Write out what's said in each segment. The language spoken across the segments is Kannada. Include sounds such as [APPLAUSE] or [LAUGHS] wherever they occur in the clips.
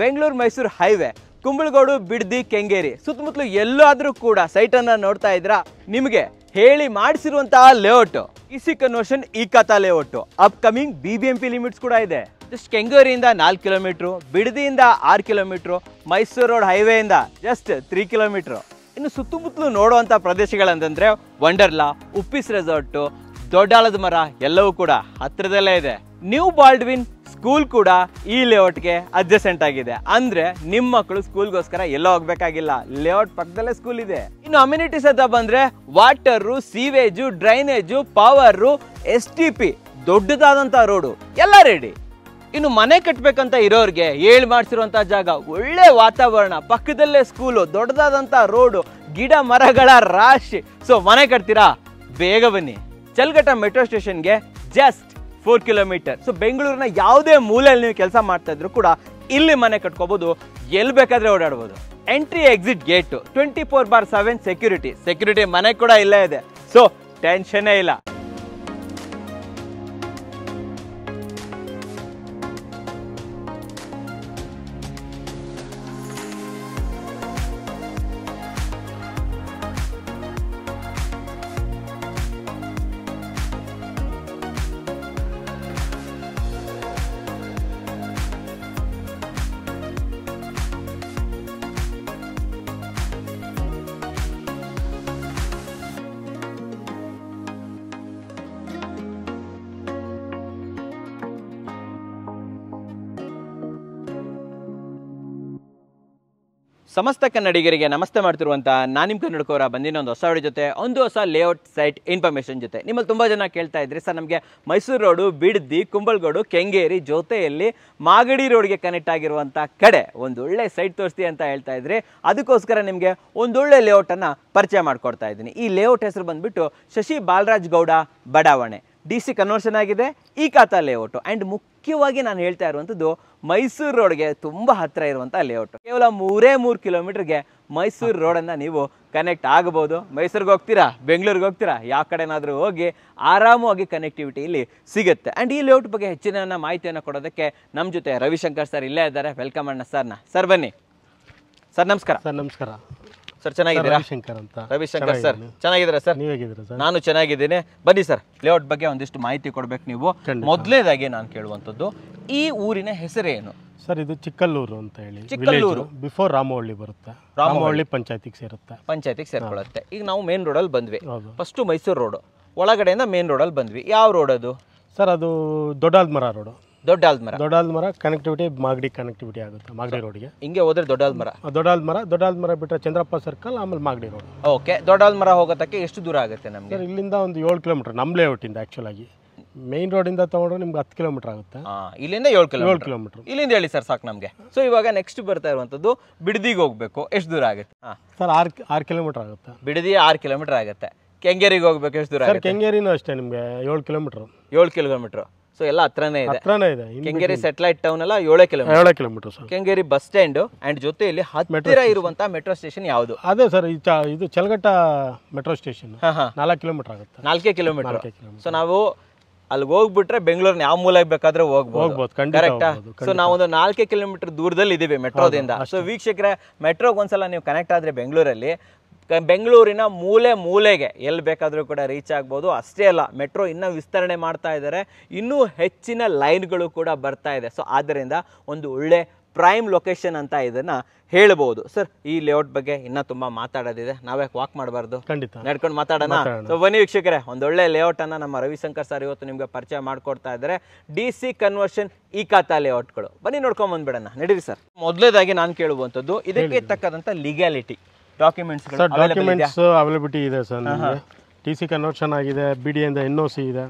ಬೆಂಗಳೂರು ಮೈಸೂರು ಹೈವೇ ಕುಂಬಳಗೋಡು ಬಿಡ್ದಿ ಕೆಂಗೇರಿ ಸುತ್ತಮುತ್ತಲು ಎಲ್ಲಾದರೂ ಕೂಡ ಸೈಟನ್ನು ನೋಡ್ತಾ ಇದ್ರ ನಿಮಗೆ ಹೇಳಿ ಮಾಡಿಸಿರುವಂತಹ ಲೇಔಟ್ ಇಸಿ ಕನ್ವರ್ಷನ್ ಈ ಕಥಾ layout upcoming B B M P limits ಕೂಡ ಇದೆ ಜಸ್ಟ್ ಕೆಂಗೇರಿಯಿಂದ ನಾಲ್ಕು ಕಿಲೋಮೀಟ್ರು ಬಿಡದಿಯಿಂದ ಆರು ಕಿಲೋಮೀಟ್ರು ಮೈಸೂರು ರೋಡ್ ಹೈವೇಯಿಂದ ಜಸ್ಟ್ ತ್ರೀ ಕಿಲೋಮೀಟ್ರು ಇನ್ನು ಸುತ್ತಮುತ್ತಲು ನೋಡುವಂಥ ಪ್ರದೇಶಗಳಂತಂದರೆ ವಂಡರ್ಲಾ ಉಪ್ಪಿಸ್ ರೆಸಾರ್ಟು ದೊಡ್ಡಾಳದ ಮರ ಎಲ್ಲವೂ ಕೂಡ ಹತ್ತಿರದಲ್ಲೇ ಇದೆ ನ್ಯೂ ಬಾಲ್ಡ್ವಿನ್ ಸ್ಕೂಲ್ ಕೂಡ ಈ ಲೇಔಟ್ಗೆ ಅಡ್ಜಸೆಂಟ್ ಆಗಿದೆ ಅಂದ್ರೆ ನಿಮ್ಮ ಮಕ್ಕಳು ಸ್ಕೂಲ್ಗೋಸ್ಕರ ಎಲ್ಲೋ ಹೋಗ್ಬೇಕಾಗಿಲ್ಲ ಲೇಔಟ್ ಪಕ್ಕದಲ್ಲೇ ಸ್ಕೂಲ್ ಇದೆ ಇನ್ನು ಅಮ್ಯುನಿಟೀಸ್ ಅಂತ ಬಂದ್ರೆ water sewage drainage power S T P ದೊಡ್ಡದಾದಂಥ ರೋಡು ಎಲ್ಲ ರೆಡಿ ಇನ್ನು ಮನೆ ಕಟ್ಟಬೇಕಂತ ಇರೋರಿಗೆ ಹೇಳಿ ಮಾಡಿಸಿರುವಂತಹ ಜಾಗ ಒಳ್ಳೆ ವಾತಾವರಣ ಪಕ್ಕದಲ್ಲೇ ಸ್ಕೂಲು ದೊಡ್ಡದಾದಂಥ ರೋಡು ಗಿಡ ಮರಗಳ ರಾಶಿ ಸೊ ಮನೆ ಕಟ್ತೀರಾ ಬೇಗ ಬನ್ನಿ ಚಲ್ಗಟ್ಟ ಮೆಟ್ರೋ ಸ್ಟೇಷನ್ಗೆ ಜಸ್ಟ್ ಫೋರ್ ಕಿಲೋಮೀಟರ್ ಸೊ ಬೆಂಗಳೂರಿನ ಯಾವುದೇ ಮೂಲೆಯಲ್ಲಿ ನೀವು ಕೆಲಸ ಮಾಡ್ತಾ ಇದ್ರು ಕೂಡ ಇಲ್ಲಿ ಮನೆ ಕಟ್ಕೋಬಹುದು ಎಲ್ಲಿ ಬೇಕಾದ್ರೆ ಓಡಾಡಬಹುದು entry exit gate twenty four bar seven security security ಮನೆ ಕೂಡ ಇಲ್ಲೇ ಇದೆ ಸೊ ಟೆನ್ಷನ್ ಇಲ್ಲ ಸಮಸ್ತ ಕನ್ನಡಿಗರಿಗೆ ನಮಸ್ತೆ ಮಾಡ್ತಿರುವಂಥ ನಾನು ನಿಮ್ಮ ಕೋರ ಬಂದಿನ ಒಂದು ಹೊಸ ಅವಳಿ ಜೊತೆ ಒಂದು ಹೊಸ ಲೇಔಟ್ ಸೈಟ್ ಇನ್ಫಾರ್ಮೇಶನ್ ಜೊತೆ ನಿಮ್ಮಲ್ಲಿ ತುಂಬ ಜನ ಕೇಳ್ತಾ ಇದ್ರಿ ಸರ್ ನಮಗೆ ಮೈಸೂರು ರೋಡು ಬಿಡ್ದಿ ಕುಂಬಳಗೋಡು ಕೆಂಗೇರಿ ಜೊತೆಯಲ್ಲಿ ಮಾಗಡಿ ರೋಡ್ಗೆ ಕನೆಕ್ಟ್ ಆಗಿರುವಂಥ ಕಡೆ ಒಂದು ಒಳ್ಳೆ ಸೈಟ್ ತೋರಿಸ್ತೀವಿ ಅಂತ ಹೇಳ್ತಾ ಇದ್ರಿ ಅದಕ್ಕೋಸ್ಕರ ನಿಮಗೆ ಒಂದೊಳ್ಳೆ ಲೇಔಟನ್ನು ಪರಿಚಯ ಮಾಡಿಕೊಡ್ತಾ ಇದ್ದೀನಿ ಈ ಲೇಔಟ್ ಹೆಸರು ಬಂದುಬಿಟ್ಟು ಶಶಿ ಬಾಲರಾಜ್ ಗೌಡ ಬಡಾವಣೆ ಡಿ ಸಿ ಕನ್ವರ್ಷನ್ ಆಗಿದೆ ಈ ಕಾತ ಲೇಔಟು ಆ್ಯಂಡ್ ಮುಖ್ಯವಾಗಿ ನಾನು ಹೇಳ್ತಾ ಇರುವಂಥದ್ದು ಮೈಸೂರು ರೋಡ್ಗೆ ತುಂಬ ಹತ್ತಿರ ಇರುವಂಥ ಲೇಔಟು ಕೇವಲ ಮೂರೇ ಮೂರು ಕಿಲೋಮೀಟ್ರ್ಗೆ ಮೈಸೂರು ರೋಡನ್ನು ನೀವು ಕನೆಕ್ಟ್ ಆಗ್ಬೋದು ಮೈಸೂರಿಗೆ ಹೋಗ್ತೀರಾ ಬೆಂಗಳೂರಿಗೆ ಹೋಗ್ತೀರಾ ಯಾವ ಕಡೆನಾದರೂ ಹೋಗಿ ಆರಾಮವಾಗಿ ಕನೆಕ್ಟಿವಿಟಿ ಇಲ್ಲಿ ಸಿಗುತ್ತೆ ಆ್ಯಂಡ್ ಈ ಲೇಔಟ್ ಬಗ್ಗೆ ಹೆಚ್ಚಿನ ಮಾಹಿತಿಯನ್ನು ಕೊಡೋದಕ್ಕೆ ನಮ್ಮ ಜೊತೆ ರವಿಶಂಕರ್ ಸರ್ ಇಲ್ಲೇ ಇದ್ದಾರೆ ವೆಲ್ಕಮ್ ಅಣ್ಣ ಸರ್ನ ಸರ್ ಬನ್ನಿ ಸರ್ ನಮಸ್ಕಾರ ಸರ್ ನಮಸ್ಕಾರ ಸರ್ ಚೆನ್ನಾಗಿದ್ದೀರಾ ರವಿಶಂಕರ್ ಅಂತ ರವಿಶಂಕರ್ ಸರ್ ಚೆನ್ನಾಗಿದ್ದೀರಾ ಸರ್ ನೀವು ಹೇಗಿದ್ದೀರಾ ಸರ್ ನಾನು ಚೆನ್ನಾಗಿದ್ದೀನಿ ಬನ್ನಿ ಸರ್ ಲೇಔಟ್ ಬಗ್ಗೆ ಒಂದಿಷ್ಟು ಮಾಹಿತಿ ಕೊಡ್ಬೇಕು ನೀವು ಮೊದಲೇದಾಗಿ ನಾನು ಕೇಳುವಂಥದ್ದು ಈ ಊರಿನ ಹೆಸರೇನು ಸರ್ ಇದು ಚಿಕ್ಕಲ್ಲೂರು ಅಂತ ಹೇಳಿ ಚಿಕ್ಕಲ್ಲೂರು ಬಿಫೋರ್ ರಾಮವಳ್ಳಿ ಬರುತ್ತೆ ರಾಮವಳ್ಳಿ ಪಂಚಾಯತಿಗೆ ಸೇರುತ್ತೆ ಪಂಚಾಯತಿಗೆ ಸೇರ್ಕೊಳ್ಳುತ್ತೆ ಈಗ ನಾವು ಮೇನ್ ರೋಡಲ್ಲಿ ಬಂದ್ವಿ ಫಸ್ಟ್ ಮೈಸೂರು ರೋಡು ಒಳಗಡೆಯಿಂದ ಮೇನ್ ರೋಡಲ್ಲಿ ಬಂದ್ವಿ ಯಾವ ರೋಡ್ ಅದು ಸರ್ ಅದು ದೊಡ್ಡಾಲ್ಮರ ರೋಡು ದೊಡ್ಡ ಆಲ್ಮರ ದೊಡ್ಡ ಆಲ್ಮರ ಕನೆಕ್ಟಿವಿಟಿ ಮಾಗಡಿ ಕನೆಕ್ಟಿವಿಟಿ ಆಗುತ್ತೆ ಮಾಗಡಿ ರೋಡ್ಗೆ ಹಿಂಗೆ ಹೋದ್ರೆ ದೊಡ್ಡ ಆಲ್ಮರ ದೊಡ್ಡ ಆಲ್ಮರ ದೊಡ್ಡ ಆಲ್ಮರ ಬಿಟ್ಟರೆ ಚಂದ್ರಪ್ಪ ಸರ್ಕಲ್ ಆಮೇಲೆ ಮಾಗಡಿ ರೋಡ್ ಓಕೆ ದೊಡ್ಡ ಆಲ್ಮರ ಹೋಗೋದಕ್ಕೆ ಎಷ್ಟು ದೂರ ಆಗುತ್ತೆ ನಮಗೆ ಇಲ್ಲಿಂದ ಒಂದು ಏಳು ಕಿಲೋಮೀಟರ್ ನಮ್ಮ ಲೇಔಟಿಂದ ಆ್ಯಕ್ಚುಲಾಗಿ ಮೇನ್ ರೋಡಿಂದ ತಗೊಂಡ್ರೆ ನಿಮ್ಗೆ ಹತ್ತು ಕಿಲೋಮೀಟರ್ ಆಗುತ್ತೆ ಇಲ್ಲಿಂದ ಏಳು ಕಿಲೋಮೀಟರ್ ಏಳು ಕಿಲೋಮೀಟರ್ ಇಲ್ಲಿಂದ ಹೇಳಿ ಸರ್ ಸಾಕು ನಮಗೆ ಸೊ ಇವಾಗ ನೆಕ್ಸ್ಟ್ ಬರ್ತಾ ಇರುವಂಥದ್ದು ಬಿಡದಿಗೆ ಹೋಗಬೇಕು ಎಷ್ಟು ದೂರ ಆಗುತ್ತೆ ಸರ್ ಆರು ಆರು ಕಿಲೋಮೀಟರ್ ಆಗುತ್ತೆ ಬಿಡದಿ ಆರು ಕಿಲೋಮೀಟರ್ ಆಗುತ್ತೆ ಕೆಂಗೇರಿಗೆ ಹೋಗ್ಬೇಕು ಎಷ್ಟು ದೂರ ಕೆಂಗೇರಿನೂ ಅಷ್ಟೇ ನಿಮಗೆ ಏಳು ಕಿಲೋಮೀಟರ್ ಏಳು ಕಿಲೋಮೀಟರ್ ಸೊ ಎಲ್ಲ ಹತ್ರನೇ ಇದೆ ಹತ್ರನೇ ಇದೆ ಕೆಂಗೇರಿ ಸೆಟಲೈಟ್ ಟೌನ್ ಎಲ್ಲ ಏಳೇ ಕಿಲೋಮೀಟರ್ ಏಳೇ kilometre sir Kengeri bus stand and ಜೊತೆಯಲ್ಲಿ ಹತ್ತಿರ ಇರುವಂತ ಮೆಟ್ರೋ ಸ್ಟೇಷನ್ ಯಾವುದು ಅದೇ ಸರ್ ಇದು ಚಲಘಟ್ಟ ಮೆಟ್ರೋ ಸ್ಟೇಷನ್ ನಾಲ್ಕು ಕಿಲೋಮೀಟರ್ ಆಗುತ್ತೆ ನಾಲ್ಕೇ ಕಿಲೋಮೀಟರ್ ಸೊ ನಾವು ಅಲ್ಲಿ ಹೋಗ್ಬಿಟ್ರೆ ಬೆಂಗಳೂರಿನ ಯಾವ ಮೂಲ ಬೇಕಾದ್ರೆ ಹೋಗ್ಬೋದು ಕರೆಕ್ಟ್ ಸೊ ನಾವೊಂದು ನಾಲ್ಕೇ ಕಿಲೋಮೀಟರ್ ದೂರದಲ್ಲಿ ಇದೀವಿ ಮೆಟ್ರೋದಿಂದ ಸೊ ವೀಕ್ಷಕರ ಮೆಟ್ರೋಗೆ ಒಂದ್ಸಲ ನೀವು ಕನೆಕ್ಟ್ ಆದ್ರೆ ಬೆಂಗಳೂರಲ್ಲಿ ಬೆಂಗಳೂರಿನ ಮೂಲೆ ಮೂಲೆಗೆ ಎಲ್ಲಿ ಬೇಕಾದರೂ ಕೂಡ ರೀಚ್ ಆಗ್ಬೋದು ಅಷ್ಟೇ ಅಲ್ಲ ಮೆಟ್ರೋ ಇನ್ನೂ ವಿಸ್ತರಣೆ ಮಾಡ್ತಾ ಇದ್ದಾರೆ ಇನ್ನೂ ಹೆಚ್ಚಿನ ಲೈನ್ಗಳು ಕೂಡ ಬರ್ತಾ ಇದೆ ಸೊ ಆದ್ದರಿಂದ ಒಂದು ಒಳ್ಳೆ ಪ್ರೈಮ್ ಲೊಕೇಶನ್ ಅಂತ ಇದನ್ನು ಹೇಳ್ಬೋದು ಸರ್ ಈ ಲೇಔಟ್ ಬಗ್ಗೆ ಇನ್ನೂ ತುಂಬ ಮಾತಾಡೋದಿದೆ ನಾವೇ ವಾಕ್ ಮಾಡಬಾರ್ದು ಖಂಡಿತ ನಡ್ಕೊಂಡು ಮಾತಾಡೋಣ ಸೊ ಬನ್ನಿ ವೀಕ್ಷಕರೇ ಒಂದೊಳ್ಳೆ ಲೇಔಟನ್ನು ನಮ್ಮ ರವಿಶಂಕರ್ ಸರ್ ಇವತ್ತು ನಿಮಗೆ ಪರಿಚಯ ಮಾಡಿಕೊಡ್ತಾ ಇದ್ದಾರೆ ಡಿ ಸಿ ಕನ್ವರ್ಷನ್ ಈ ಖಾತಾ ಲೇಔಟ್ಗಳು ಬನ್ನಿ ನೋಡ್ಕೊಂಡ್ಬಂದ್ಬಿಡೋಣ ನಡೀರಿ ಸರ್ ಮೊದಲೇದಾಗಿ ನಾನು ಕೇಳುವಂಥದ್ದು ಇದಕ್ಕೆ ತಕ್ಕದಂಥ legality documents sir documents availability ಇದೆ ಸರ್ ಟಿ ಸಿ ಕನ್ವರ್ಷನ್ ಆಗಿದೆ ಬಿ ಡಿ ಇಂದ ಎನ್ ಒ ಸಿ ಇದೆ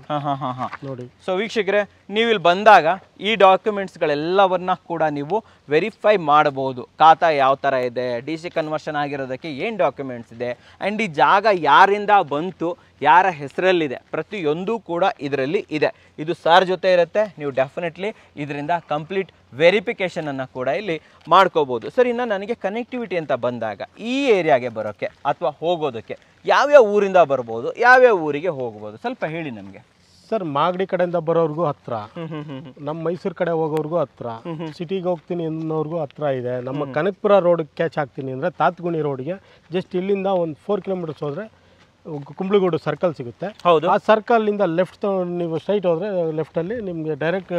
ನೋಡಿ ಸೊ ವೀಕ್ಷಕರೆ ನೀವು ಇಲ್ಲಿ ಬಂದಾಗ ಈ ಡಾಕ್ಯುಮೆಂಟ್ಸ್ಗಳೆಲ್ಲವನ್ನ ಕೂಡ ನೀವು ವೆರಿಫೈ ಮಾಡಬಹುದು ಖಾತಾ ಯಾವ ಥರ ಇದೆ ಡಿ ಸಿ ಕನ್ವರ್ಷನ್ ಆಗಿರೋದಕ್ಕೆ ಏನು ಡಾಕ್ಯುಮೆಂಟ್ಸ್ ಇದೆ ಆ್ಯಂಡ್ ಈ ಜಾಗ ಯಾರಿಂದ ಬಂತು ಯಾರ ಹೆಸರಲ್ಲಿದೆ ಪ್ರತಿಯೊಂದೂ ಕೂಡ ಇದರಲ್ಲಿ ಇದೆ ಇದು ಸರ್ ಜೊತೆ ಇರುತ್ತೆ ನೀವು ಡೆಫಿನೆಟ್ಲಿ ಇದರಿಂದ ಕಂಪ್ಲೀಟ್ ವೆರಿಫಿಕೇಷನನ್ನು ಕೂಡ ಇಲ್ಲಿ ಮಾಡ್ಕೋಬೋದು ಸರ್ ಇನ್ನು ನನಗೆ ಕನೆಕ್ಟಿವಿಟಿ ಅಂತ ಬಂದಾಗ ಈ ಏರಿಯಾಗೆ ಬರೋಕ್ಕೆ ಅಥವಾ ಹೋಗೋದಕ್ಕೆ ಯಾವ್ಯಾವ ಊರಿಂದ ಬರ್ಬೋದು ಯಾವ್ಯಾವ ಊರಿಗೆ ಹೋಗ್ಬೋದು ಸ್ವಲ್ಪ ಹೇಳಿ ನಮಗೆ ಸರ್ ಮಾಗಡಿ ಕಡೆಯಿಂದ ಬರೋವ್ರಿಗೂ ಹತ್ರ ನಮ್ಮ ಮೈಸೂರು ಕಡೆ ಹೋಗೋರ್ಗೂ ಹತ್ರ ಸಿಟಿಗೆ ಹೋಗ್ತೀನಿ ಅನ್ನೋರ್ಗೂ ಹತ್ರ ಇದೆ ನಮ್ಮ ಕನಕಪುರ ರೋಡ್ ಕ್ಯಾಚ್ ಆಗ್ತೀನಿ ಅಂದರೆ ತಾತ್ಗುಣಿ ರೋಡ್ಗೆ ಜಸ್ಟ್ ಇಲ್ಲಿಂದ ಒಂದು ಫೋರ್ ಕಿಲೋಮೀಟರ್ಸ್ ಹೋದರೆ ಕುಂಬ್ಳಗೂಡು ಸರ್ಕಲ್ ಸಿಗುತ್ತೆ ಹೌದು ಆ ಸರ್ಕಲ್ನಿಂದ ಲೆಫ್ಟ್ ನೀವು ಸ್ಟ್ರೈಟ್ ಹೋದರೆ ಲೆಫ್ಟಲ್ಲಿ ನಿಮಗೆ ಡೈರೆಕ್ಟ್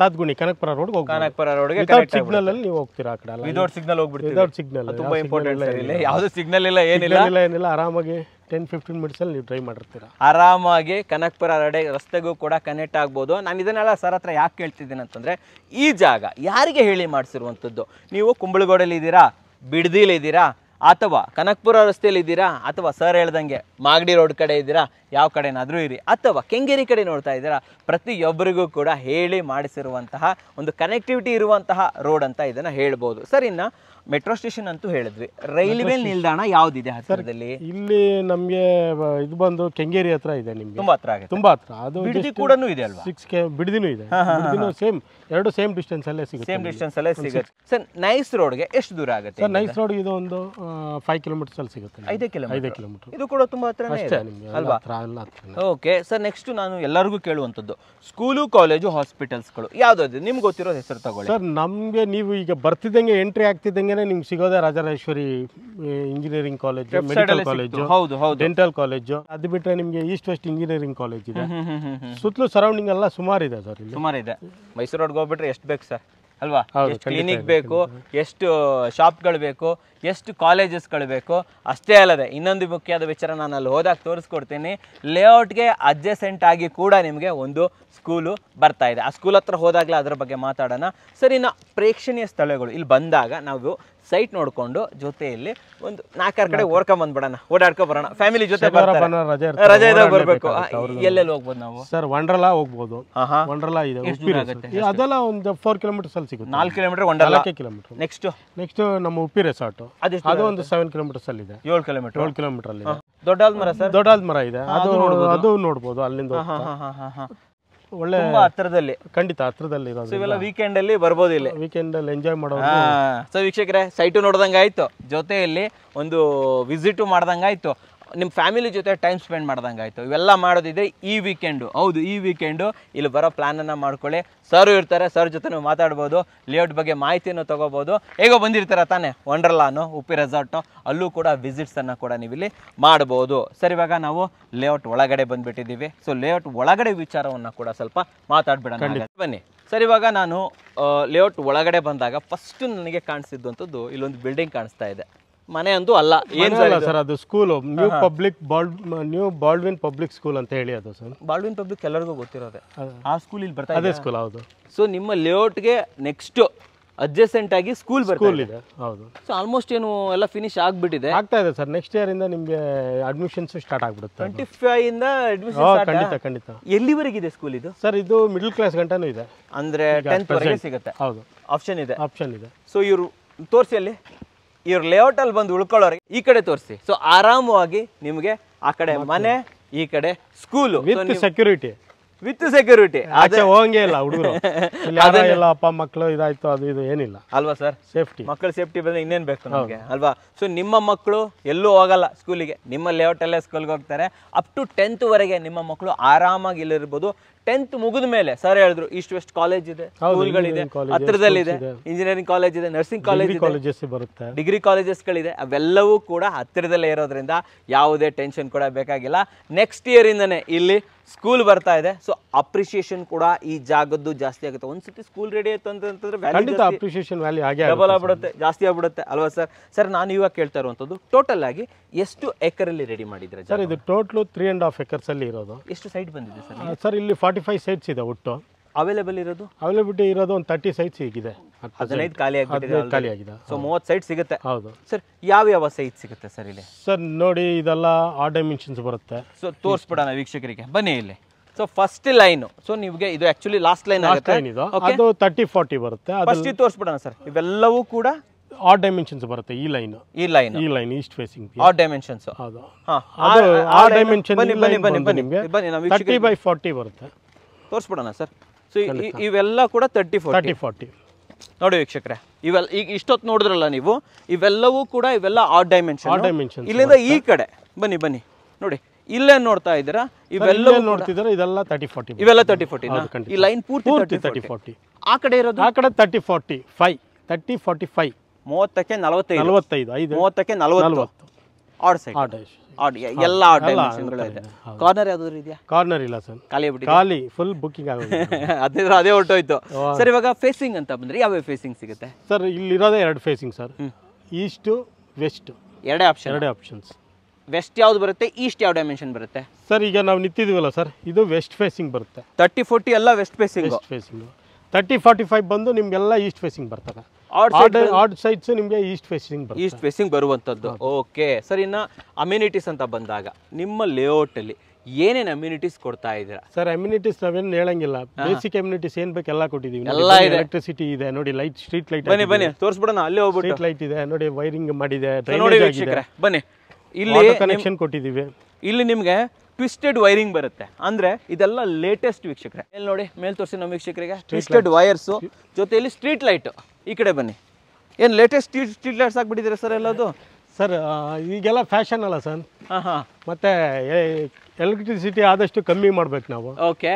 ತಾತ್ಗುಣಿ ಕನಕಪುರ ರೋಡ್ ಕನಕಪುರ ರೋಡ್ಗೆ ಸಿಗ್ನಲ್ ಅಲ್ಲಿ ನೀವು ಹೋಗ್ತೀರಾ ಆ ಕಡೆ ವಿದೌಟ್ ಸಿಗ್ನಲ್ ಹೋಗ್ಬಿಡ್ತೀವಿ ವಿದೌಟ್ ಸಿಗ್ನಲ್ ತುಂಬಾ ಇಂಪಾರ್ಟೆಂಟ್ ಇಲ್ಲಿ ಸಿಗ್ನಲ್ ಇಲ್ಲ ಏನಿಲ್ಲ ಏನಿಲ್ಲ ಆರಾಮಾಗಿ ಟೆನ್ ಫಿಫ್ಟೀನ್ ಮಿನಿಟ್ಸ್ ಅಲ್ಲಿ ನೀವು ಡ್ರೈವ್ ಮಾಡಿರ್ತೀರಾ ಆರಾಮಾಗಿ ಕನಕಪುರ ರಡೆ ರಸ್ತೆಗೂ ಕೂಡ ಕನೆಕ್ಟ್ ಆಗ್ಬೋದು ನಾನು ಇದನ್ನೆಲ್ಲ ಸರ್ ಹತ್ರ ಯಾಕೆ ಕೇಳ್ತಿದ್ದೀನಿ ಅಂತಂದ್ರೆ ಈ ಜಾಗ ಯಾರಿಗೆ ಹೇಳಿ ಮಾಡಿಸಿರುವಂಥದ್ದು ನೀವು ಕುಂಬಳಗೋಡಲ್ಲಿ ಇದ್ದೀರಾ ಇದ್ದೀರಾ ಅಥವಾ ಕನಕ್ಪುರ ರಸ್ತೆಯಲ್ಲಿ ಇದ್ದೀರಾ ಅಥವಾ ಸರ್ ಹೇಳ್ದಂಗೆ ಮಾಗಡಿ ರೋಡ್ ಕಡೆ ಇದ್ದೀರಾ ಯಾವ ಕಡೆನಾದರೂ ಇರಿ ಅಥವಾ ಕೆಂಗೇರಿ ಕಡೆ ನೋಡ್ತಾ ಇದ್ದೀರಾ ಪ್ರತಿಯೊಬ್ಬರಿಗೂ ಕೂಡ ಹೇಳಿ ಮಾಡಿಸಿರುವಂತಹ ಒಂದು ಕನೆಕ್ಟಿವಿಟಿ ಇರುವಂತಹ ರೋಡ್ ಅಂತ ಇದನ್ನ ಹೇಳ್ಬೋದು ಸರ್ ಇನ್ನು ಮೆಟ್ರೋ ಸ್ಟೇಷನ್ ಅಂತೂ ಹೇಳಿದ್ವಿ ರೈಲ್ವೆ ನಿಲ್ದಾಣ ಯಾವ್ದಿದೆ ಹತ್ತಿರದಲ್ಲಿ ಇಲ್ಲಿ ನಮಗೆ ಇದು ಬಂದು ಕೆಂಗೇರಿ ಹತ್ರ ಇದೆ ನಿಮ್ಗೆ ತುಂಬಾ ಹತ್ರ ಆಗಿದೆ ತುಂಬಾ ಹತ್ರ ಅದು ಬಿಡದಿ ಕೂಡ ಇದೆ ಅಲ್ವಾ ಸಿಕ್ಸ್ ಕೆ ಬಿಡದಿನೂ ಇದೆ ಸೇಮ್ ಎರಡು ಸೇಮ್ ಡಿಸ್ಟೆನ್ಸ್ ಅಲ್ಲೇ ಸಿಗುತ್ತೆ ಸೇಮ್ ಡಿಸ್ಟೆನ್ಸ್ ಅಲ್ಲೇ ಸಿಗುತ್ತೆ ಸರ್ ನೈಸ್ ರೋಡ್ಗೆ ಎಷ್ಟು ದೂರ ಆಗುತ್ತೆ ಸರ್ ನೈಸ್ ರೋಡ್ ಇದು ಒಂದು ಫೈವ್ ಕಿಲೋಮೀಟರ್ಸ್ ಅಲ್ಲಿ ಸಿಗುತ್ತೆ ಐದೇ ಕಿಲೋಮೀಟರ್ ಐದೇ ಕಿಲೋಮೀಟರ್ ಇದು ಕೂಡ ತುಂಬ ಹತ್ರ ಅಷ್ಟೇ ನಿಮಗೆ ಅಲ್ವಾ ಹತ್ರ ಎಲ್ಲ ಹತ್ರ ಓಕೆ ಸರ್ ನೆಕ್ಸ್ಟ್ ನಾನು ಎಲ್ಲರಿಗೂ ಕೇಳುವಂಥದ್ದು ಸ್ಕೂಲು ಕಾಲೇಜು ಹಾಸ್ಪಿಟಲ್ಸ್ಗಳು ಯಾವುದಾದ್ರು ನಿಮ್ಗೆ ಗೊತ್ತಿರೋ ಹೆಸರು ತಗೊಳ್ಳಿ ಸರ್ ನಮಗೆ ನೀವು ಈಗ ಬರ್ತಿದ್ದಂಗೆ ಎಂಟ್ರಿ ಆಗ್ತಿದ್ದಂಗೆ ನಿಮ್ಗೆ ಸಿಗೋದೇ Rajarajeshwari engineering college medical college ಹೌದು ಹೌದು ಡೆಂಟಲ್ ಕಾಲೇಜು ಅದು ಬಿಟ್ಟರೆ ನಿಮಗೆ ಈಸ್ಟ್ ವೆಸ್ಟ್ ಇಂಜಿನಿಯರಿಂಗ್ ಕಾಲೇಜ್ ಇದೆ ಸುತ್ತಲೂ ಸರೌಂಡಿಂಗ್ ಎಲ್ಲ ಸುಮಾರು ಇದೆ ಸರ್ ಸುಮಾರು ಇದೆ ಮೈಸೂರು ಹೋಗ್ಬಿಟ್ರೆ ಎಷ್ಟು ಬೇಕು ಸರ್ ಅಲ್ವಾ ಎಷ್ಟು ಕ್ಲಿನಿಕ್ ಬೇಕು ಎಷ್ಟು ಶಾಪ್ಗಳು ಬೇಕು ಎಷ್ಟು ಕಾಲೇಜಸ್ಗಳು ಬೇಕು ಅಷ್ಟೇ ಅಲ್ಲದೆ ಇನ್ನೊಂದು ಮುಖ್ಯವಾದ ವಿಚಾರ ನಾನು ಅಲ್ಲಿ ಹೋದಾಗ ತೋರಿಸ್ಕೊಡ್ತೀನಿ ಲೇಔಟ್ಗೆ ಅಡ್ಜಸೆಂಟ್ ಆಗಿ ಕೂಡ ನಿಮಗೆ ಒಂದು ಸ್ಕೂಲು ಬರ್ತಾ ಇದೆ ಆ ಸ್ಕೂಲ್ ಹತ್ರ ಹೋದಾಗಲೇ ಅದರ ಬಗ್ಗೆ ಮಾತಾಡೋಣ ಸರಿ ಇನ್ನು ಪ್ರೇಕ್ಷಣೀಯ ಸ್ಥಳಗಳು ಇಲ್ಲಿ ಬಂದಾಗ ನಾವು ಸೈಟ್ ನೋಡ್ಕೊಂಡು ಜೊತೆಯಲ್ಲಿ ಒಂದು ನಾಲ್ಕಾರು ಕಡೆ ಓಡ್ಕೊಂಡ್ ಬಂದ್ಬಿಡೋಣ ಓಡಾಡ್ಕೊ ಬರೋಣ ಫ್ಯಾಮಿಲಿ ಜೊತೆ ರಜೆ ಇದಾಗ ಬರಬೇಕು ಎಲ್ಲೆಲ್ಲಿ ಹೋಗ್ಬೋದು ನಾವು ಸರ್ ವಂಡ್ರಲಾ ಹೋಗ್ಬೋದು ವಂಡ್ರಲಾ ಇದೆ ಅದೆಲ್ಲ ಒಂದು ಫೋರ್ ಕಿಲೋಮೀಟರ್ ಅಲ್ಲಿ ಸಿಗುತ್ತೆ ನಾಲ್ಕು kilometre Wonderla kilometre next next ನಮ್ಮ ಉಪ್ಪಿ ರೆಸಾರ್ಟ್ ಅದು ಒಂದು ಸೆವೆನ್ ಕಿಲೋಮೀಟರ್ ಅಲ್ಲಿ ಇದೆ ಏಳು ಕಿಲೋಮೀಟರ್ ಏಳು ಕಿಲೋಮೀಟರ್ ಅಲ್ಲಿ ದೊಡ್ಡ ಮರ ಸರ್ ದೊಡ್ಡ ಮರ ಇದೆ ಅದು ಅದು ನೋಡ್ಬೋದು ಅಲ್ಲಿಂದ ಒಳ್ಳೆ ಹತ್ತಿರದಲ್ಲಿ ಖಂಡಿತ ಹತ್ರದಲ್ಲಿ ಇರೋದು ಇವೆಲ್ಲ ವೀಕೆಂಡ್ ಅಲ್ಲಿ ಬರ್ಬೋದು ಇಲ್ಲಿ ವೀಕೆಂಡ್ ಅಲ್ಲಿ ಎಂಜಾಯ್ ಮಾಡೋದು ಸೊ ವೀಕ್ಷಕರೇ ಸೈಟು ನೋಡ್ದಂಗೆ ಆಯ್ತು ಜೊತೆಯಲ್ಲಿ ಒಂದು ವಿಸಿಟು ಮಾಡ್ದಂಗೆ ಆಯಿತು ನಿಮ್ಮ ಫ್ಯಾಮಿಲಿ ಜೊತೆ ಟೈಮ್ ಸ್ಪೆಂಡ್ ಮಾಡ್ದಂಗೆ ಆಯಿತು ಇವೆಲ್ಲ ಮಾಡೋದಿದೆ ಈ ವೀಕೆಂಡು ಹೌದು ಈ ವೀಕೆಂಡು ಇಲ್ಲಿ ಬರೋ ಪ್ಲ್ಯಾನನ್ನು ಮಾಡ್ಕೊಳ್ಳಿ ಸರ್ ಇರ್ತಾರೆ ಸರ್ ಜೊತೆ ನೀವು ಮಾತಾಡ್ಬೋದು ಲೇಔಟ್ ಬಗ್ಗೆ ಮಾಹಿತಿಯನ್ನು ತೊಗೋಬೋದು ಹೇಗೋ ಬಂದಿರ್ತಾರೆ ತಾನೇ ವಂಡರ್ಲಾನು ಉಪ್ಪಿ ರೆಸಾರ್ಟು ಅಲ್ಲೂ ಕೂಡ ವಿಸಿಟ್ಸನ್ನು ಕೂಡ ನೀವು ಇಲ್ಲಿ ಮಾಡ್ಬೋದು ಸರ್ ಇವಾಗ ನಾವು ಲೇಔಟ್ ಒಳಗಡೆ ಬಂದುಬಿಟ್ಟಿದ್ದೀವಿ ಸೊ ಲೇಔಟ್ ಒಳಗಡೆ ವಿಚಾರವನ್ನು ಕೂಡ ಸ್ವಲ್ಪ ಮಾತಾಡ್ಬಿಡೋಣ ಬನ್ನಿ ಸರ್ ಇವಾಗ ನಾನು ಲೇಔಟ್ ಒಳಗಡೆ ಬಂದಾಗ ಫಸ್ಟು ನನಗೆ ಕಾಣಿಸಿದ್ದಂಥದ್ದು ಇಲ್ಲೊಂದು ಬಿಲ್ಡಿಂಗ್ ಕಾಣಿಸ್ತಾ ಇದೆ ಮನೆ ಅಂತೂ ಅಲ್ಲ ಏನಿಲ್ಲ ಸರ್ ಅದು school new public new Baldwin public school ಅಂತ ಹೇಳಿ ಅದು ಸರ್ ಬಾಲ್ಡ್ವಿನ್ ಪಬ್ಲಿಕ್ ಎಲ್ಲರಿಗೂ ಗೊತ್ತಿರೋದೆ ಆ ಸ್ಕೂಲ್ ಇಲ್ಲಿ ಬರ್ತಾ ಅದೇ ಸ್ಕೂಲ್ ಹೌದು ಸೊ ನಿಮ್ಮ ಲೇಔಟ್ಗೆ ನೆಕ್ಸ್ಟ್ ಅಡ್ಜಸೆಂಟ್ ಆಗಿ ಸ್ಕೂಲ್ ಸ್ಕೂಲ್ ಇದೆ ಹೌದು ಸೊ ಆಲ್ಮೋಸ್ಟ್ ಏನು ಎಲ್ಲ ಫಿನಿಶ್ ಆಗ್ಬಿಟ್ಟಿದೆ ಆಗ್ತಾ ಇದೆ ಸರ್ ನೆಕ್ಸ್ಟ್ ಇಯರ್ ಇಂದ ನಿಮಗೆ ಅಡ್ಮಿಷನ್ಸ್ ಸ್ಟಾರ್ಟ್ ಆಗ್ಬಿಡುತ್ತೆ ಟ್ವೆಂಟಿ ಫೈವ್ ಇಂದ ಅಡ್ಮಿಷನ್ ಖಂಡಿತ ಖಂಡಿತ ಎಲ್ಲಿವರೆಗಿದೆ ಸ್ಕೂಲ್ ಇದು ಸರ್ ಇದು ಮಿಡಲ್ ಕ್ಲಾಸ್ ಗಂಟನೂ ಇದೆ ಅಂದ್ರೆ ಟೆಂತ್ ವರೆಗೆ ಸಿಗುತ್ತೆ ಹೌದು ಆಪ್ಷನ್ ಇದೆ ಆಪ್ಷನ್ ಇದೆ ಸೊ ಇವರು ತೋರಿಸಿ ಅಲ್ಲಿ ಇವ್ರ ಅಲ್ಲಿ ಬಂದು ಉಳ್ಕೊಳ್ಳೋರಿಗೆ ಈ ಕಡೆ ತೋರಿಸಿ ಸೊ ಆರಾಮವಾಗಿ ನಿಮ್ಗೆ ಆ ಕಡೆ ಮನೆ ಈ ಕಡೆ school with security with security ಹೋಗಂಗೆ ಇಲ್ಲ ಹುಡುಗರು [LAUGHS] ಅಪ್ಪ ಮಕ್ಕಳು ಇದಾಯ್ತು ಅದು ಇದು ಏನಿಲ್ಲ ಅಲ್ವಾ ಸರ್ ಸೇಫ್ಟಿ ಮಕ್ಕಳು ಸೇಫ್ಟಿ ಬಂದ್ರೆ ಇನ್ನೇನ್ ಬೇಕು ನಮಗೆ ಅಲ್ವಾ ಸೊ ನಿಮ್ಮ ಮಕ್ಕಳು ಎಲ್ಲೂ ಹೋಗಲ್ಲ ಸ್ಕೂಲಿಗೆ ನಿಮ್ಮ ಲೇಔಟಲ್ಲೇ ಸ್ಕೂಲ್ಗೆ ಹೋಗ್ತಾರೆ ಅಪ್ ಟು ವರೆಗೆ ನಿಮ್ಮ ಮಕ್ಕಳು ಆರಾಮಾಗಿ ಇಲ್ಲಿರ್ಬೋದು ಟೆಂತ್ ಮುಗಿದ ಮೇಲೆ ಸರ್ ಹೇಳಿದ್ರು ಈಸ್ಟ್ ವೆಸ್ಟ್ ಕಾಲೇಜ್ ಇದೆ ಸ್ಕೂಲ್ಗಳಿದೆ ಹತ್ರದಲ್ಲಿದೆ ಇಂಜಿನಿಯರಿಂಗ್ ಕಾಲೇಜ್ ಇದೆ ನರ್ಸಿಂಗ್ ಕಾಲೇಜ್ ಕಾಲೇಜಸ್ ಬರುತ್ತೆ ಡಿಗ್ರಿ ಕಾಲೇಜಸ್ಗಳಿದೆ ಅವೆಲ್ಲವೂ ಕೂಡ ಹತ್ತಿರದಲ್ಲೇ ಇರೋದ್ರಿಂದ ಯಾವುದೇ ಟೆನ್ಷನ್ ಕೂಡ ಬೇಕಾಗಿಲ್ಲ ನೆಕ್ಸ್ಟ್ ಇಯರ್ ಇಂದನೇ ಇಲ್ಲಿ ಸ್ಕೂಲ್ ಬರ್ತಾ ಇದೆ ಸೊ ಅಪ್ರಿಷಿಯೇಷನ್ ಕೂಡ ಈ ಜಾಗದ್ದು ಜಾಸ್ತಿ ಆಗುತ್ತೆ ಒಂದ್ಸತಿ ಸ್ಕೂಲ್ ರೆಡಿ ಆಯ್ತು ಅಂತಂದ್ರೆ ಡಬಲ್ ಆಗ್ಬಿಡುತ್ತೆ ಜಾಸ್ತಿ ಆಗ್ಬಿಡುತ್ತೆ ಅಲ್ವಾ ಸರ್ ಸರ್ ನಾನು ಇವಾಗ ಕೇಳ್ತಾ ಇರುವಂತದ್ದು ಟೋಟಲ್ ಆಗಿ ಎಷ್ಟು ಎಕರ್ ಅಲ್ಲಿ ರೆಡಿ ಮಾಡಿದ್ರೆ ಸರ್ ಇದು total three and half acres ಅಲ್ಲಿ ಇರೋದು ಎಷ್ಟು ಸೈಟ್ ಬಂದಿದೆ ಸರ್ ಸರ್ ಇಲ್ಲಿ ಫಾರ್ಟಿ ಫಾರ್ಟಿ ಫೈವ್ ಸೈಟ್ಸ್ ಇದೆ ಒಟ್ಟು ಅವೈಲೇಬಲ್ ಇರೋದು ಅವೈಲೇಬಿಲಿಟಿ ಇರೋದು ಒಂದು ತರ್ಟಿ ಸೈಟ್ಸ್ ಈಗಿದೆ ಹದಿನೈದು ಖಾಲಿ ಆಗಿದೆ ಖಾಲಿ ಆಗಿದೆ ಸೊ ಮೂವತ್ತು ಸೈಟ್ ಸಿಗುತ್ತೆ ಹೌದು ಸರ್ ಯಾವ ಯಾವ ಸೈಟ್ ಸಿಗುತ್ತೆ ಸರ್ ಇಲ್ಲಿ ಸರ್ ನೋಡಿ ಇದೆಲ್ಲ ಆ ಡೈಮೆನ್ಷನ್ಸ್ ಬರುತ್ತೆ ಸೊ ತೋರಿಸ್ಬಿಡೋಣ ವೀಕ್ಷಕರಿಗೆ ಬನ್ನಿ ಇಲ್ಲಿ ಸೊ ಫಸ್ಟ್ ಲೈನ್ ಸೊ ನಿಮಗೆ ಇದು ಆಕ್ಚುಲಿ ಲಾಸ್ಟ್ ಲೈನ್ ಆಗುತ್ತೆ ಅದು ತರ್ಟಿ ಫಾರ್ಟಿ ಬರುತ್ತೆ ಫಸ್ಟ್ ತೋರಿಸ್ಬಿಡೋಣ ಸರ್ ಇವೆಲ್ಲವೂ ಕೂಡ ಆಡ್ ಡೈಮೆನ್ಷನ್ಸ್ ಬರುತ್ತೆ ಈ ಲೈನ್ ಈ ಲೈನ್ ಈ line east facing odd dimensions ಹೌದು ಆ ಡೈಮೆನ್ಷನ್ ಬನ್ನಿ ಬನ್ನಿ ಬನ್ನಿ ಬನ್ನಿ ನಿಮಗೆ 30 ಬೈ 40 ಬರುತ್ತೆ ತೋರಿಸ್ಬಿಡೋಣ ಸರ್ ಸೊ ಇವೆಲ್ಲ ಕೂಡ ತರ್ಟಿ ಫೋರ್ಟಿ ನೋಡಿ ವೀಕ್ಷಕರೇ ಇವೆಲ್ಲ ಈಗ ಇಷ್ಟೊತ್ತು ನೋಡಿದ್ರಲ್ಲ ನೀವು ಇವೆಲ್ಲವೂ ಕೂಡ ಇವೆಲ್ಲ ಆಡ್ ಡೈಮೆನ್ಷನ್ ಇಲ್ಲಿಂದ ಈ ಕಡೆ ಬನ್ನಿ ಬನ್ನಿ ನೋಡಿ ಇಲ್ಲೇ ನೋಡ್ತಾ ಇದ್ದೀರಾ ಇವೆಲ್ಲ ನೋಡ್ತಿದ್ರೆ ಇದೆಲ್ಲ ತರ್ಟಿ ಫೋರ್ಟಿ ಇವೆಲ್ಲ ತರ್ಟಿ ಫೋರ್ಟಿ ಈ ಲೈನ್ ಪೂರ್ತಿ ತರ್ಟಿ ಫೋರ್ಟಿ ಆ ಕಡೆ ಇರೋದು ಆ ಕಡೆ thirty forty five thirty forty five ಮೂವತ್ತಕ್ಕೆ ನಲವತ್ತೈದು ನಲವತ್ತೈದು ಐದು ಮೂವತ್ತಕ್ಕೆ ನಲವತ್ತು ಆರ್ಡ್ ಸೈಡ್ ಆಡ್ ಎಲ್ಲ ಆಡ್ ಡೈಮೆನ್ಷನ್ಗಳು ಇದೆ ಕಾರ್ನರ್ ಯಾವ್ದಾದ್ರು ಇದೆಯಾ ಕಾರ್ನರ್ ಇಲ್ಲ ಸರ್ ಖಾಲಿ ಬಿಟ್ಟು ಖಾಲಿ ಫುಲ್ ಬುಕ್ಕಿಂಗ್ ಆಗುತ್ತೆ ಅದೇ ಅದೇ ಹೊರಟೋಯ್ತು ಸರ್ ಇವಾಗ ಫೇಸಿಂಗ್ ಅಂತ ಬಂದ್ರೆ ಯಾವ ಫೇಸಿಂಗ್ ಸಿಗುತ್ತೆ ಸರ್ ಇಲ್ಲಿರೋದೇ ಎರಡು ಫೇಸಿಂಗ್ ಸರ್ ಈಸ್ಟು ವೆಸ್ಟ್ ಎರಡೇ ಆಪ್ಷನ್ ಎರಡೇ ಆಪ್ಷನ್ಸ್ ವೆಸ್ಟ್ ಯಾವ್ದು ಬರುತ್ತೆ ಈಸ್ಟ್ ಯಾವ ಡೈಮೆನ್ಷನ್ ಬರುತ್ತೆ ಸರ್ ಈಗ ನಾವು ನಿಂತಿದೀವಲ್ಲ ಸರ್ ಇದು ವೆಸ್ಟ್ ಫೇಸಿಂಗ್ ಬರುತ್ತೆ ತರ್ಟಿ ಫೋರ್ಟಿ ಎಲ್ಲ west facing facing thirty forty five ಬಂದು ನಿಮ್ಗೆಲ್ಲ ಈಸ್ಟ್ ಫೇಸಿಂಗ್ ಬರ್ತದೆ ಆಡ್ ಸೈಡ್ಸ್ ನಿಮಗೆ ಈಸ್ಟ್ ಫೇಸಿಂಗ್ ಈಸ್ಟ್ ಫೇಸಿಂಗ್ ಬರುವಂಥದ್ದು ಓಕೆ ಸರ್ ಇನ್ನ ಅಮ್ಯುನಿಟೀಸ್ ಅಂತ ಬಂದಾಗ ನಿಮ್ಮ ಲೇಔಟ್ ಅಲ್ಲಿ ಏನೇನು ಅಮ್ಯುನಿಟೀಸ್ ಕೊಡ್ತಾ ಇದ್ದೀರಾ ಸರ್ ಅಮ್ಯುನಿಟೀಸ್ ನಾವೇನು ಹೇಳಂಗಿಲ್ಲ ಬೇಸಿಕ್ ಅಮ್ಯುನಿಟೀಸ್ ಏನ್ ಬೇಕೆಲ್ಲ ಕೊಟ್ಟಿದೀವಿ ಕೊಟ್ಟಿದ್ದೀವಿ ಎಲ್ಲ ಎಲೆಕ್ಟ್ರಿಸಿಟಿ ಇದೆ ನೋಡಿ ಲೈಟ್ ಸ್ಟ್ರೀಟ್ ಲೈಟ್ ಬನ್ನಿ ಬನ್ನಿ ತೋರಿಸ್ಬಿಡೋಣ ಅಲ್ಲೇ ಹೋಗ್ಬಿಟ್ಟು ಸ್ಟ್ರೀಟ್ ಲೈಟ್ ಇದೆ ನೋಡಿ ವೈರಿಂಗ್ ಮಾಡಿದೆ ಬನ್ನಿ ಇಲ್ಲಿ ಕನೆಕ್ಷನ್ ಕೊಟ್ಟಿದ್ದೀವಿ ಇಲ್ಲಿ ನಿಮಗೆ ಟ್ವಿಸ್ಟೆಡ್ ವೈರಿಂಗ್ ಬರುತ್ತೆ ಅಂದ್ರೆ ಇದೆಲ್ಲ ಲೇಟೆಸ್ಟ್ ವೀಕ್ಷಕರೇ ನೋಡಿ ಮೇಲ್ ತೋರಿಸಿ ನಮ್ಮ ವೀಕ್ಷಕರಿಗೆ ಟ್ವಿಸ್ಟೆಡ್ ವೈರ್ಸ್ ಜೊತೆಯಲ್ಲಿ ಸ್ಟ್ರೀಟ್ ಲೈಟ್ ಈ ಕಡೆ ಬನ್ನಿ ಏನು ಲೇಟೆಸ್ಟ್ ಸ್ಟ್ರೀಟ್ ಲೈಟ್ಸ್ ಹಾಕ್ಬಿಟ್ಟಿದ್ದೀರಾ ಸರ್ ಎಲ್ಲದು ಸರ್ ಈಗೆಲ್ಲ ಫ್ಯಾಷನ್ ಅಲ್ಲ ಸರ್ ಹಾಂ ಹಾಂ ಮತ್ತೆ ಎಲೆಕ್ಟ್ರಿಸಿಟಿ ಆದಷ್ಟು ಕಮ್ಮಿ ಮಾಡ್ಬೇಕು ನಾವು ಓಕೆ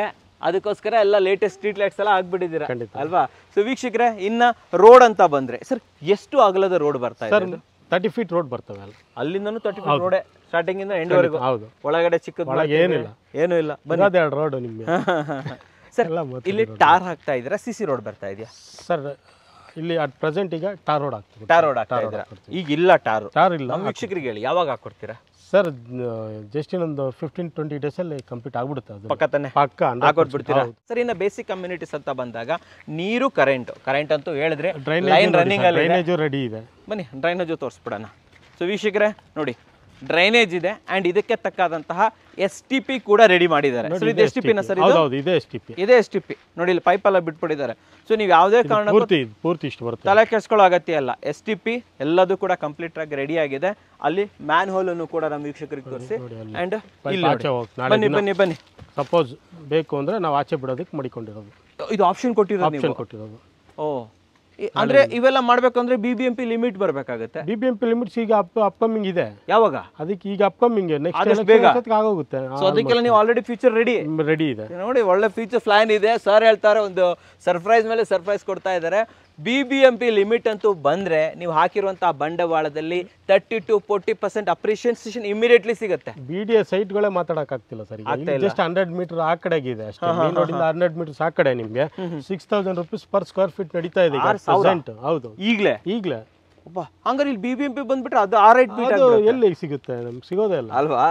ಅದಕ್ಕೋಸ್ಕರ ಎಲ್ಲ ಲೇಟೆಸ್ಟ್ ಸ್ಟ್ರೀಟ್ ಲೈಟ್ಸ್ ಎಲ್ಲ ಆಗ್ಬಿಟ್ಟಿದ್ದೀರಾ ಅಲ್ವಾ ಸೊ ವೀಕ್ಷಕರೇ ಇನ್ನ ರೋಡ್ ಅಂತ ಬಂದ್ರೆ ಸರ್ ಎಷ್ಟು ಅಗಲದ ರೋಡ್ ಬರ್ತಾ ಇದೆ ತರ್ಟಿ ಫೀಟ್ ರೋಡ್ ಬರ್ತವೆ ಅಲ್ಲಿ ಅಲ್ಲಿಂದನು ತರ್ಟಿ ಫೀಟ್ ರೋಡೆ ಸ್ಟಾರ್ಟಿಂಗ್ ಇಂದ ಎಂಡ್ ವರೆಗೂ ಹೌದು ಒಳಗಡೆ ಚಿಕ್ಕದ ಏನಿಲ್ಲ ಏನೂ ಇಲ್ಲ ಬಂದದ ಎರಡು ರೋಡ್ ನಿಮಗೆ [LAUGHS] ಸರ್ ಇಲ್ಲಿ ಟಾರ್ ಹಾಕ್ತಾ ಇದ್ದೀರಾ ಸಿ ಸಿ ರೋಡ್ ಬರ್ತಾ ಇದೆಯಾ ಸರ್ ಇಲ್ಲಿ ಅಟ್ ಪ್ರೆಸೆಂಟ್ ಈಗ ಟಾರ್ ರೋಡ್ ಹಾಕ್ತೀವಿ ಟಾರ್ ರೋಡ್ ಈಗ ಇಲ್ಲ ಟಾರ್ ಟಾರ್ ಇಲ್ಲ ನಮ್ಮ ವೀಕ್ಷಕರಿಗೆ ಹೇಳಿ ಯಾವಾಗ ಹಾಕೊಡ್ತೀರಾ ಸರ್ ಜಸ್ಟ್ ಇನ್ನೊಂದು ಫಿಫ್ಟೀನ್ ಟ್ವೆಂಟಿ ಡೇಸ್ ಅಲ್ಲಿ ಕಂಪ್ಲೀಟ್ ಆಗ್ಬಿಡುತ್ತೆ ಅದು ಪಕ್ಕ ತಾನೆ ಪಕ್ಕ ಹಾಕೊಟ್ಬಿಡ್ತೀರಾ ಸರ್ ಇನ್ನು ಬೇಸಿಕ್ ಕಮ್ಯುನಿಟೀಸ್ ಅಂತ ಬಂದಾಗ ನೀರು ಕರೆಂಟ್ ಕರೆಂಟ್ ಅಂತೂ ಹೇಳಿದ್ರೆ ಡ್ರೈನೇಜ್ ರನ್ನಿಂಗ್ ಡ್ರೈನೇಜು ರೆಡಿ ಇದೆ ಬನ್ನಿ ಡ್ರೈನೇಜು ತೋರಿಸ್ಬಿಡೋಣ ಸೊ ವೀಕ್ಷಕರೇ ನೋಡಿ ಡ್ರೈನೇಜ್ ಇದೆ ಅಂಡ್ ಇದಕ್ಕೆ ತಕ್ಕಾದಂತಹ ಎಸ್ ಟಿ ಪಿ ಕೂಡ ರೆಡಿ ಮಾಡಿದ್ದಾರೆ ಎಸ್ ಟಿ ಪಿನ ಸರ್ ಇದೆ ಎಸ್ ಟಿ ಪಿ ಇದೆ ಎಸ್ ಟಿ ಪಿ ನೋಡಿ ಇಲ್ಲಿ ಪೈಪ್ ಎಲ್ಲ ಬಿಟ್ಬಿಟ್ಟಿದ್ದಾರೆ ಸೊ ನೀವು ಯಾವುದೇ ಕಾರಣ ತಲೆ ಕೆಸ್ಕೊಳ್ಳೋ ಅಗತ್ಯ ಇಲ್ಲ ಎಸ್ ಟಿ ಪಿ ಎಲ್ಲದೂ ಕೂಡ ಕಂಪ್ಲೀಟ್ ಆಗಿ ರೆಡಿ ಆಗಿದೆ ಅಲ್ಲಿ ಮ್ಯಾನ್ ಹೋಲ್ ಅನ್ನು ಕೂಡ ನಮ್ಮ ವೀಕ್ಷಕರಿಗೆ ತೋರಿಸಿ ಅಂಡ್ ಬನ್ನಿ ಬನ್ನಿ ಬನ್ನಿ ಸಪೋಸ್ ಬೇಕು ಅಂದ್ರೆ ನಾವು ಆಚೆ ಬಿಡೋದಕ್ಕೆ ಮಾಡಿಕೊಂಡಿರೋದು ಇದು ಆಪ್ಷನ್ ಕೊಟ್ಟಿರೋದು ಕೊಟ್ಟಿರೋದು ಓ ಅಂದ್ರೆ ಇವೆಲ್ಲ ಮಾಡ್ಬೇಕಂದ್ರೆ B B M P limit ಬರಬೇಕಾಗುತ್ತೆ B B M P limits ಈಗ ಅಪ್ಕಮಿಂಗ್ ಇದೆ ಯಾವಾಗ ಅದಕ್ಕೆ ಈಗ ಅಪ್ಕಮಿಂಗ್ ನೆಕ್ಸ್ಟ್ ಆಗೋಗುತ್ತೆ ಸೊ ಅದಕ್ಕೆಲ್ಲ ನೀವು ಆಲ್ರೆಡಿ ಫ್ಯೂಚರ್ ರೆಡಿ ರೆಡಿ ಇದೆ ನೋಡಿ ಒಳ್ಳೆ ಫ್ಯೂಚರ್ ಪ್ಲಾನ್ ಇದೆ ಸರ್ ಹೇಳ್ತಾರೆ ಒಂದು ಸರ್ಪ್ರೈಸ್ ಮೇಲೆ ಸರ್ಪ್ರೈಸ್ ಕೊಡ್ತಾ ಇದ್ದಾರೆ B B M P limit ಅಂತೂ ಬಂದರೆ ನೀವು ಹಾಕಿರುವಂಥ ಬಂಡವಾಳದಲ್ಲಿ thirty to forty percent appreciation immediately ಸಿಗುತ್ತೆ ಬಿ ಡಿ ಎ ಸೈಟ್ಗಳೇ ಮಾತಾಡೋಕ್ಕಾಗ್ತಿಲ್ಲ ಸರ್ ಜಸ್ಟ್ ಹಂಡ್ರೆಡ್ ಮೀಟರ್ ಆ ಕಡೆ ಇದೆ ಅಷ್ಟೇ ಹಂಡ್ರೆಡ್ ಮೀಟರ್ ಆ ಕಡೆ ನಿಮಗೆ six thousand rupees per square feet ನಡೀತಾ ಇದೆ ಹೌದು ಈಗಲೇ ಈಗಲೇ ಒಬ್ಬ ಹಂಗಾರೆ ಇಲ್ಲಿ ಬಿ ಬಿ ಎಂ ಪಿ ಬಂದ್ಬಿಟ್ರೆ ಅದು ಆರ್ ಐಟ್ ಬೀಟ್ ಎಲ್ಲಿ ಸಿಗುತ್ತೆ ನಮ್ಗೆ ಸಿಗೋದೇ ಇಲ್ಲ ಅಲ್ವಾ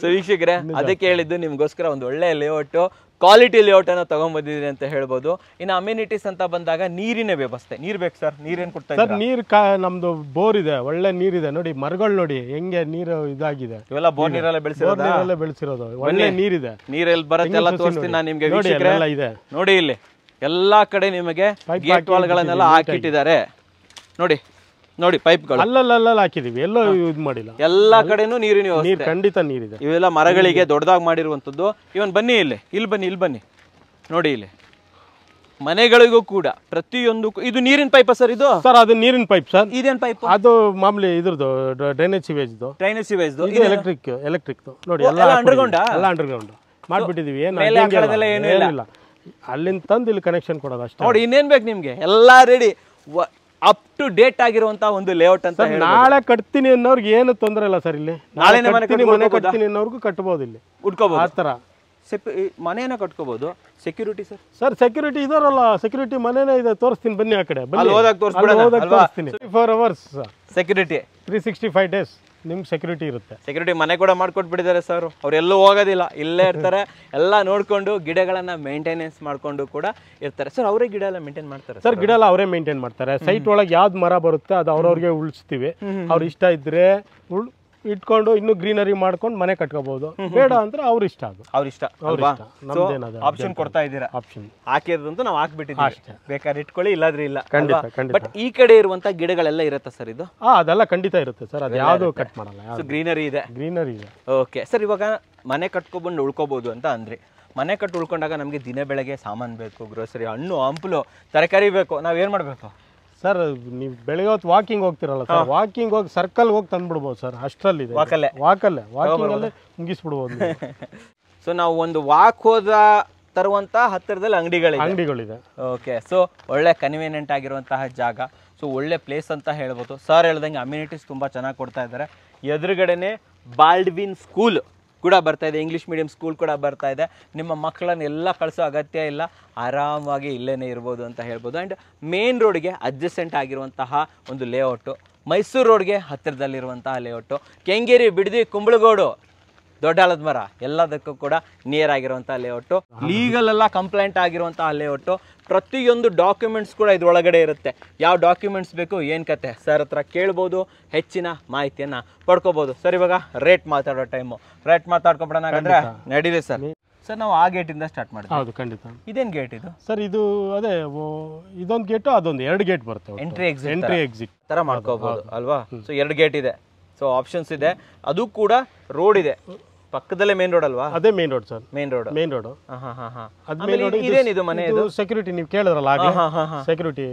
ಸೊ [LAUGHS] ಅದಕ್ಕೆ ಹೇಳಿದ್ದು ನಿಮಗೋಸ್ಕರ ಒಂದು ಒಳ್ಳೆಯ ಲೇಔಟು ಕ್ವಾಲಿಟಿ ಲೇಔಟನ್ನು ತೊಗೊಂಡ್ಬಂದಿದ್ದೀರಿ ಅಂತ ಹೇಳ್ಬೋದು ಇನ್ನು ಅಮ್ಯುನಿಟೀಸ್ ಅಂತ ಬಂದಾಗ ನೀರಿನ ವ್ಯವಸ್ಥೆ ನೀರು ಬೇಕು ಸರ್ ನೀರೇನು ಕೊಡ್ತಾ ಸರ್ ನೀರು ಕಾ ನಮ್ಮದು ಬೋರ್ ಇದೆ ಒಳ್ಳೆ ನೀರಿದೆ ನೋಡಿ ಮರಗಳು ನೋಡಿ ಹೆಂಗೆ ನೀರು ಇದಾಗಿದೆ ಇವೆಲ್ಲ ಬೋರ್ ನೀರೆಲ್ಲ ಬೆಳೆಸಿರೋದು ನೀರೆಲ್ಲ ಬೆಳೆಸಿರೋದು ಒಳ್ಳೆ ನೀರಿದೆ ನೀರೆಲ್ಲಿ ಬರುತ್ತೆ ಎಲ್ಲ ತೋರಿಸ್ತೀನಿ ನಾನು ನಿಮಗೆ ನೋಡಿ ಇದೆ ನೋಡಿ ಇಲ್ಲಿ ಎಲ್ಲಾ ಕಡೆ ನಿಮಗೆ ಗೇಟ್ ವಾಲ್ಗಳನ್ನೆಲ್ಲ ಹಾಕಿಟ್ಟಿದ್ದಾರೆ ನೋಡಿ ನೋಡಿ ಪೈಪ್ಗಳು ಹಾಕಿದೀವಿ ಎಲ್ಲ ಯೂಸ್ ಮಾಡಿಲ್ಲ ಎಲ್ಲ ಕಡೆನೂ ನೀರಿನ ನೀರು ಖಂಡಿತ ನೀರಿದೆ ಇವೆಲ್ಲ ಮರಗಳಿಗೆ ದೊಡ್ಡದಾಗಿ ಮಾಡಿರುವಂತದ್ದು ಇವನ್ ಬನ್ನಿ ಇಲ್ಲಿ ಇಲ್ಲಿ ಬನ್ನಿ ಇಲ್ಲಿ ಬನ್ನಿ ನೋಡಿ ಇಲ್ಲಿ ಮನೆಗಳಿಗೂ ಕೂಡ ಪ್ರತಿಯೊಂದಕ್ಕೂ ಇದು ನೀರಿನ ಪೈಪ್ ಸರ್ ಇದು ಸರ್ ಅದು ನೀರಿನ ಪೈಪ್ ಸರ್ ಇದೇನ್ ಪೈಪ್ ಅದು ಮಾಮೂಲಿ ಇದ್ರದ್ದು ಡ್ರೈನೇಜ್ ಸಿವೇಜ್ ಡ್ರೈನೇಜ್ ಸಿವೇಜ್ ಇದು ಎಲೆಕ್ಟ್ರಿಕ್ ಎಲೆಕ್ಟ್ರಿಕ್ ನೋಡಿ ಅಂಡರ್ಗ್ರೌಂಡ್ ಮಾಡ್ಬಿಟ್ಟಿದೀವಿ ಏನು ಇಲ್ಲ ಅಲ್ಲಿಂದ ತಂದು ಇಲ್ಲಿ ಕನೆಕ್ಷನ್ ಕೊಡೋದು ಅಷ್ಟೇ ನೋಡಿ ಇನ್ನೇನ್ ಬೇಕು ನಿಮ್ಗೆ ಎಲ್ಲಾ ರೆಡಿ ಅಪ್ ಟು ಡೇಟ್ ಆಗಿರುವಂತ ಒಂದು ಲೇಔಟ್ ಅಂತ ನಾಳೆ ಕಟ್ತೀನಿ ಅನ್ನೋರ್ಗೆ ಏನು ತೊಂದರೆ ಇಲ್ಲ ಸರ್ ಇಲ್ಲಿ ನಾಳೆ ಮನೆ ಕಟ್ತೀನಿ ಅನ್ನೋರ್ಗೂ ಕಟ್ಬೋದು ಇಲ್ಲಿ ಉಟ್ಕೋಬಹುದು ಆ ತರ ಮನೆಯನ್ನ ಕಟ್ಕೋಬಹುದು ಸೆಕ್ಯೂರಿಟಿ ಸರ್ ಸರ್ ಸೆಕ್ಯೂರಿಟಿ ಇದಾರಲ್ಲ ಸೆಕ್ಯೂರಿಟಿ ಮನೆನೇ ಇದೆ ತೋರಿಸ್ತೀನಿ ಬನ್ನಿ ಆ ಕಡೆ ಬನ್ನಿ ಹೋದಾಗ ತೋರಿಸ್ತೀನಿ four hours security three sixty five days ನಿಮ್ ಸೆಕ್ಯೂರಿಟಿ ಇರುತ್ತೆ ಸೆಕ್ಯೂರಿಟಿ ಮನೆ ಕೂಡ ಮಾಡ್ಕೊಟ್ಬಿಟ್ಟಿದ್ದಾರೆ ಸರ್ ಅವರೆಲ್ಲೂ ಹೋಗೋದಿಲ್ಲ ಇಲ್ಲೇ ಇರ್ತಾರೆ ಎಲ್ಲ ನೋಡ್ಕೊಂಡು ಗಿಡಗಳನ್ನ ಮೇಂಟೆನೆನ್ಸ್ ಮಾಡ್ಕೊಂಡು ಕೂಡ ಇರ್ತಾರೆ ಸರ್ ಅವರೇ ಗಿಡ ಎಲ್ಲ ಮೇಂಟೈನ್ ಮಾಡ್ತಾರೆ ಸರ್ ಗಿಡ ಎಲ್ಲ ಅವರೇ ಮೇಂಟೈನ್ ಮಾಡ್ತಾರೆ ಸೈಟ್ ಒಳಗೆ ಯಾವ್ದು ಮರ ಬರುತ್ತೆ ಅದು ಅವ್ರವ್ರಿಗೆ ಉಳಿಸ್ತೀವಿ ಅವ್ರ ಇಷ್ಟ ಇದ್ರೆ ಉಳ್ ಇಟ್ಕೊಂಡು ಇನ್ನು ಗ್ರೀನರಿ ಮಾಡ್ಕೊಂಡು ಮನೆ ಕಟ್ಕೋಬಹುದು ಬೇಡ ಅಂದ್ರೆ ಅವ್ರ ಇಷ್ಟ ಅದು ಅವ್ರ ಇಷ್ಟ ಆಪ್ಷನ್ ಕೊಡ್ತಾ ಇದ್ದೀರಾ ಆಪ್ಷನ್ ಹಾಕಿರೋದಂತೂ ನಾವು ಹಾಕ್ಬಿಟ್ಟಿದ್ದೀವಿ ಅಷ್ಟೇ ಬೇಕಾದ್ರೆ ಇಟ್ಕೊಳ್ಳಿ ಇಲ್ಲಾದ್ರೆ ಇಲ್ಲ ಖಂಡಿತ ಬಟ್ ಈ ಕಡೆ ಇರುವಂತ ಗಿಡಗಳೆಲ್ಲ ಇರುತ್ತೆ ಸರ್ ಇದು ಹಾ ಅದೆಲ್ಲ ಖಂಡಿತ ಇರುತ್ತೆ ಸರ್ ಅದು ಯಾವುದು ಕಟ್ ಮಾಡಲ್ಲ ಗ್ರೀನರಿ ಇದೆ ಗ್ರೀನರಿ ಇದೆ ಓಕೆ ಸರ್ ಇವಾಗ ಮನೆ ಕಟ್ಕೊಬಂದು ಉಳ್ಕೋಬಹುದು ಅಂತ ಅಂದ್ರಿ ಮನೆ ಕಟ್ಟು ಉಳ್ಕೊಂಡಾಗ ನಮಗೆ ದಿನ ಬೆಳಗ್ಗೆ ಸಾಮಾನು ಬೇಕು ಗ್ರೋಸರಿ ಹಣ್ಣು ಹಂಪಲು ತರಕಾರಿ ಬೇಕು ನಾವೇನು ಮಾಡಬೇಕು ಸರ್ ನೀವು ಬೆಳಗ್ಗೆ ವಾಕಿಂಗ್ ಹೋಗ್ತಿರಲ್ಲ ಸರ್ ವಾಕಿಂಗ್ ಹೋಗಿ ಸರ್ಕಲ್ ಹೋಗಿ ತಂದ್ಬಿಡ್ಬೋದು ಸರ್ ಅಷ್ಟರಲ್ಲಿ ವಾಕಲ್ಲೇ ವಾಕಲ್ಲೇ ಮುಗಿಸ್ಬಿಡ್ಬೋದು ಸೊ [LAUGHS] ನಾವು ಒಂದು ವಾಕ್ ಹೋದ ತರುವಂತ ಹತ್ತಿರದಲ್ಲಿ ಅಂಗಡಿಗಳಿದೆ ಅಂಗಡಿಗಳಿದೆ ಓಕೆ ಸೊ ಒಳ್ಳೆ ಕನ್ವೀನಿಯೆಂಟ್ ಆಗಿರುವಂತಹ ಜಾಗ ಸೊ ಒಳ್ಳೆ ಪ್ಲೇಸ್ ಅಂತ ಹೇಳ್ಬೋದು ಸರ್ ಹೇಳ್ದಂಗೆ ಅಮ್ಯುನಿಟೀಸ್ ತುಂಬಾ ಚೆನ್ನಾಗಿ ಕೊಡ್ತಾ ಇದ್ದಾರೆ ಎದುರುಗಡೆನೆ ಬಾಲ್ಡ್ವಿನ್ ಸ್ಕೂಲ್ ಕೂಡ ಬರ್ತಾ ಇದೆ ಇಂಗ್ಲೀಷ್ ಮೀಡಿಯಂ ಸ್ಕೂಲ್ ಕೂಡ ಬರ್ತಾ ಇದೆ ನಿಮ್ಮ ಮಕ್ಕಳನ್ನ ಎಲ್ಲ ಕಳಿಸೋ ಅಗತ್ಯ ಇಲ್ಲ ಆರಾಮವಾಗಿ ಇಲ್ಲೇ ಇರ್ಬೋದು ಅಂತ ಹೇಳ್ಬೋದು ಆ್ಯಂಡ್ ಮೇನ್ ರೋಡ್ಗೆ ಅಡ್ಜಸೆಂಟ್ ಆಗಿರುವಂತಹ ಒಂದು ಲೇಔಟು ಮೈಸೂರು ರೋಡ್ಗೆ ಹತ್ತಿರದಲ್ಲಿರುವಂತಹ ಲೇಔಟು ಕೆಂಗೇರಿ ಬಿಡದಿ ಕುಂಬಳಗೋಡು ದೊಡ್ಡ ಹಳದ ಮರ ಎಲ್ಲದಕ್ಕೂ ಕೂಡ ನಿಯರ್ ಆಗಿರುವಂಥ ಲೇಔಟ್ ಲೀಗಲ್ ಎಲ್ಲ ಕಂಪ್ಲೇಂಟ್ ಆಗಿರುವಂತಹ ಲೇಔಟು ಪ್ರತಿಯೊಂದು ಡಾಕ್ಯುಮೆಂಟ್ಸ್ ಕೂಡ ಇದ್ರೊಳಗಡೆ ಇರುತ್ತೆ ಯಾವ ಡಾಕ್ಯುಮೆಂಟ್ಸ್ ಬೇಕು ಏನ್ ಕತೆ ಸರ್ ಹತ್ರ ಕೇಳ್ಬೋದು ಹೆಚ್ಚಿನ ಮಾಹಿತಿಯನ್ನ ಪಡ್ಕೋಬಹುದು ಸರ್ ಇವಾಗ ರೇಟ್ ಮಾತಾಡೋ ಟೈಮು ರೇಟ್ ಮಾತಾಡ್ಕೊಬಿಡೋಣ ನಡೀಲಿ ಸರ್ ಸರ್ ನಾವು ಆ ಗೇಟ್ ಇಂದ ಸ್ಟಾರ್ಟ್ ಮಾಡ್ತೀವಿ ಖಂಡಿತ ಇದೇನು ಗೇಟ್ ಇದು ಸರ್ ಇದು ಅದೇ ಇದೊಂದು ಗೇಟ್ ಅದೊಂದು ಎರಡು ಗೇಟ್ ಬರ್ತವೆ ಎಂಟ್ರಿ ಎಕ್ಸಿಟ್ ಎಂಟ್ರಿ ಎಕ್ಸಿಟ್ ತರ ಮಾಡ್ಕೋಬೋದು ಅಲ್ವಾ ಎರಡು ಗೇಟ್ ಇದೆ ಸೊ ಆಪ್ಷನ್ಸ್ ಇದೆ ಅದು ಕೂಡ ರೋಡ್ ಇದೆ ಪಕ್ಕದಲ್ಲೇ ಮೇನ್ ರೋಡ್ ಅಲ್ವಾ ಅದೇ main road sir main road main road ಇದೇನಿದು ಮನೆ ಇದು ಸೆಕ್ಯೂರಿಟಿ ನೀವು ಕೇಳಿದ್ರಲ್ಲ ಸೆಕ್ಯೂರಿಟಿ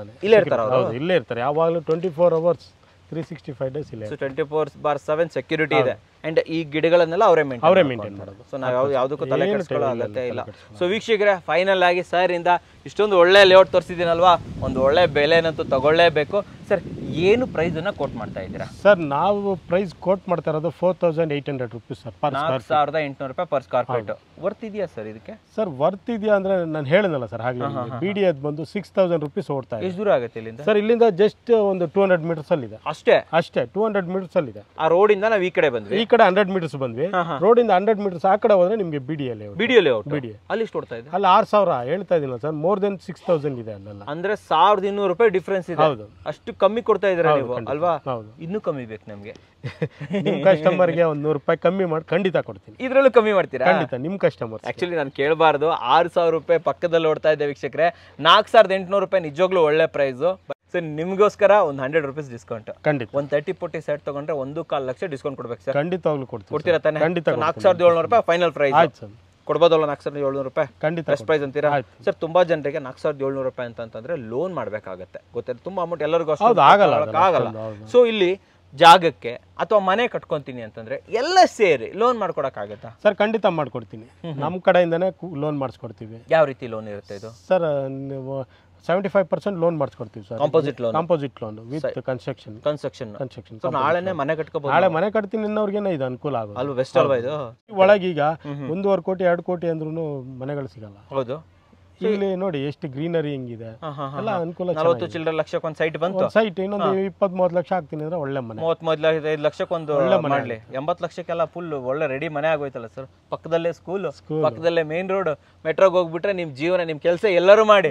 ಮನೆ ಇಲ್ಲೇ ಇರ್ತಾರೆ ಇಲ್ಲೇ ಇರ್ತಾರೆ ಯಾವಾಗಲೂ twenty four hours three sixty five days ಇಲ್ಲ twenty four bar seven security ಇದೆ ಅಂಡ್ ಈ ಗಿಡಗಳನ್ನೆಲ್ಲ ಅವರೇ ಮೇಂಟೈನ್ ಅವರೇ ಮೇಂಟೈನ್ ಮಾಡೋದು ಸೊ ನಾವು ಯಾವುದಕ್ಕೂ ತಲೆ ಕೆಡಿಸ್ಕೊಳ್ಳೋ ಅಗತ್ಯ ಇಲ್ಲ ಸೊ ವೀಕ್ಷಕರೇ ಫೈನಲ್ ಆಗಿ ಸರ್ ಇಂದ ಇಷ್ಟೊಂದು ಒಳ್ಳೆ ಲೇಔಟ್ ತೋರಿಸಿದ್ದೀನಲ್ವಾ ಒಂದು ಒಳ್ಳೆ ಬೆಲೆನಂತೂ ತಗೊಳ್ಳೇಬೇಕು ಸರ್ ಏನು ಪ್ರೈಸ್ ಪ್ರೈಸನ್ನು ಕೋಟ್ ಮಾಡ್ತಾ ಇದ್ದೀರಾ ಸರ್ ನಾವು ಪ್ರೈಸ್ ಕೋಟ್ ಮಾಡ್ತಾ ಇರೋದು four thousand eight hundred rupees sir ಸಾವಿರದ ಎಂಟುನೂರು ರೂಪಾಯಿ ಪರ್ ಸ್ಕ್ವೇರ್ ಫೀಟ್ ವರ್ತ್ ಇದೆಯಾ ಸರ್ ಇದಕ್ಕೆ ಸರ್ ವರ್ತ್ ಇದೆಯಾ ಅಂದ್ರೆ ನಾನು ಹೇಳಿದಲ್ಲ ಸರ್ ಹಾಗೆ ಬಿ ಡಿ ಅದು ಬಂದು ಸಿಕ್ಸ್ ತೌಸಂಡ್ ರುಪೀಸ್ ಓಡ್ತಾ ಇದೆ ಎಷ್ಟು ದೂರ ಆಗುತ್ತೆ ಇಲ್ಲಿಂದ ಸರ್ ಇಲ್ಲಿಂದ ಜಸ್ಟ್ ಒಂದು ಟೂ ಹಂಡ್ರೆಡ್ ಮೀಟರ್ಸ್ ಇದೆ ಅಷ್ಟೇ ಅಷ್ಟೇ ಟೂ ಹಂಡ್ರೆಡ್ ಮೀಟರ್ಸ್ ಇದೆ ಆ ರೋಡ್ ಇಂದ ನಾವು ಈ ಕಡೆ ಬಂದ್ವಿ ಈ ಕಡೆ ಹಂಡ್ರೆಡ್ ಮೀಟರ್ಸ್ ಬಂದ್ವಿ ರೋಡ್ ಇಂದ ಹಂಡ್ರೆಡ್ ಮೀಟರ್ಸ್ ಆ ಕಡೆ ಹೋದ್ರೆ ನಿಮಗೆ ಬಿ ಡಿ ಎಲ್ಲಿ ಬಿ ಡಿ ಬಿ ಡಿ ಅಲ್ಲಿ ಎಷ್ಟು ಓಡ್ತಾ ಇದೆ ಅಲ್ಲಿ ಆರು ಸಾವಿರ ಹೇಳ್ತಾ ಇದ್ದೀನಿ sir more than six thousand ಇದೆ ಅಲ್ಲ ಅಂದ್ರೆ ಸಾವಿರದ ಇನ್ನೂರು ರೂಪಾಯಿ ಡಿಫ್ರೆನ್ಸ್ ಇದೆ ಅಷ್ಟು ಕಮ್ಮಿ ಕೊಡ್ತಾ ಕೊಡ್ತಾ ಇದ್ರೆ ನೀವು ಅಲ್ವಾ ಇನ್ನೂ ಕಮ್ಮಿ ಬೇಕು ನಮಗೆ ನಿಮ್ಮ ಕಸ್ಟಮರ್ಗೆ ಒಂದು ನೂರು ರೂಪಾಯಿ ಕಮ್ಮಿ ಮಾಡಿ ಖಂಡಿತ ಕೊಡ್ತೀನಿ ಇದರಲ್ಲೂ ಕಮ್ಮಿ ಮಾಡ್ತೀರಾ ಖಂಡಿತ ನಿಮ್ಮ ಕಸ್ಟಮರ್ ಆ್ಯಕ್ಚುಲಿ ನಾನು ಕೇಳಬಾರ್ದು ಆರು ರೂಪಾಯಿ ಪಕ್ಕದಲ್ಲಿ ಓಡ್ತಾ ಇದ್ದೆ ವೀಕ್ಷಕರೆ ನಾಲ್ಕು ಸಾವಿರದ ಎಂಟುನೂರು ರೂಪಾಯಿ ನಿಜವಾಗ್ಲೂ ಒಳ್ಳೆ ಪ್ರೈಸ್ ಸರ್ ನಿಮಗೋಸ್ಕರ ಒಂದು ಹಂಡ್ರೆಡ್ ರುಪೀಸ್ ಡಿಸ್ಕೌಂಟ್ ಖಂಡಿತ ಒಂದು ತರ್ಟಿ ಫೋರ್ಟಿ ಸೆಟ್ ತಗೊಂಡ್ರೆ ಒಂದು ಕಾಲು ಲಕ್ಷ ಡಿಸ್ಕೌಂಟ್ ಕೊಡ್ಬೇಕು ಸರ್ ಖಂಡಿತವಾಗ್ಲೂ ಕೊಡ್ತೀರಾ ತಾನೆ ಖಂಡಿತ ನಾಲ್ಕು ಸಾವಿರದ ಏಳ್ನೂರು ರೂಪಾಯಿ ಫೈನಲ್ ಪ್ರೈಸ್ ಆಯ್ತು ಸರ್ ಕೊಡ್ಬೋದಲ್ಲ ನಾಲ್ಕು ಸಾವಿರದ ಏಳ್ನೂರು ರೂಪಾಯಿ ಖಂಡಿತ ಫಸ್ಟ್ ಪ್ರೈಸ್ ಅಂತೀರಾ ಸರ್ ತುಂಬಾ ಜನರಿಗೆ ನಾಲ್ಕು ಸಾವಿರದ ಏಳ್ನೂರು ರೂಪಾಯಿ ಅಂತಂದ್ರೆ ಲೋನ್ ಮಾಡ್ಬೇಕಾಗತ್ತೆ ಗೊತ್ತಿಲ್ಲ ತುಂಬಾ ಅಮೌಂಟ್ ಎಲ್ಲರಿಗೂ ಆಗಲ್ಲ ಆಗಲ್ಲ ಸೊ ಇಲ್ಲಿ ಜಾಗಕ್ಕೆ ಅಥವಾ ಮನೆ ಕಟ್ಕೊಂತೀನಿ ಅಂತಂದ್ರೆ ಎಲ್ಲ ಸೇರಿ ಲೋನ್ ಮಾಡ್ಕೊಡಕ್ಕಾಗತ್ತಾ ಸರ್ ಖಂಡಿತ ಮಾಡ್ಕೊಡ್ತೀನಿ ನಮ್ಮ ಕಡೆಯಿಂದನೇ ಲೋನ್ ಮಾಡಿಸ್ಕೊಡ್ತೀವಿ ಯಾವ ರೀತಿ ಲೋನ್ ಇರುತ್ತೆ ಇದು ಸರ್ ನೀವು ಸೆವೆಂಟಿ ಫೈವ್ ಪರ್ಸೆಂಟ್ ಲೋನ್ ಮಾಡಿಸ್ಕೊಡ್ತೀವಿ sir composite loan composite loan with construction construction construction so ಮನೆ ಕಟ್ಕೋಬಹುದು ನಾಳೆ ಮನೆ ಕಟ್ತೀನಿ ಇನ್ನವ್ರಿಗೇನೆ ಇದು ಅನುಕೂಲ ಆಗೋದು ಅಲ್ವಾ ಬೆಸ್ಟ್ ಅಲ್ವಾ ಇದು ಒಳಗೀಗ ಒಂದೂವರೆ ಕೋಟಿ ಎರಡು ಕೋಟಿ ಅಂದ್ರೂ ಮನೆಗಳು ಸಿಗಲ್ಲ ಹೌದು ಇಲ್ಲಿ ನೋಡಿ ಎಷ್ಟು ಗ್ರೀನರಿ ಇದೆ ಎಲ್ಲ ಅನುಕೂಲ ನಲವತ್ತು ಚಿಲ್ಲರೆ ಲಕ್ಷಕ್ಕೆ ಒಂದು ಸೈಟ್ ಬಂತು ಸೈಟ್ ಇನ್ನೊಂದು ಇಪ್ಪತ್ತ್ ಮೂವತ್ತು ಲಕ್ಷ ಹಾಕ್ತೀನಿ ಅಂದ್ರೆ ಒಳ್ಳೆ ಮನೆ ಮೂವತ್ತ್ ಮೂವತ್ತು ಲಕ್ಷಕ್ಕೆ ಒಂದು ಒಳ್ಳೆ ಮಾಡಲಿ ಎಂಬತ್ತು ಲಕ್ಷಕ್ಕೆಲ್ಲ ಫುಲ್ ಒಳ್ಳೆ ರೆಡಿ ಮನೆ ಆಗೋಯ್ತಲ್ಲ ಸರ್ ಪಕ್ಕದಲ್ಲೇ ಸ್ಕೂಲ್ ಪಕ್ಕದಲ್ಲೇ ಮೇನ್ ರೋಡ್ ಮೆಟ್ರೋಗೆ ಹೋಗ್ಬಿಟ್ರೆ ನಿಮ್ ಜೀವನ ನಿಮ್ ಕೆಲಸ ಎಲ್ಲರೂ ಮಾಡಿ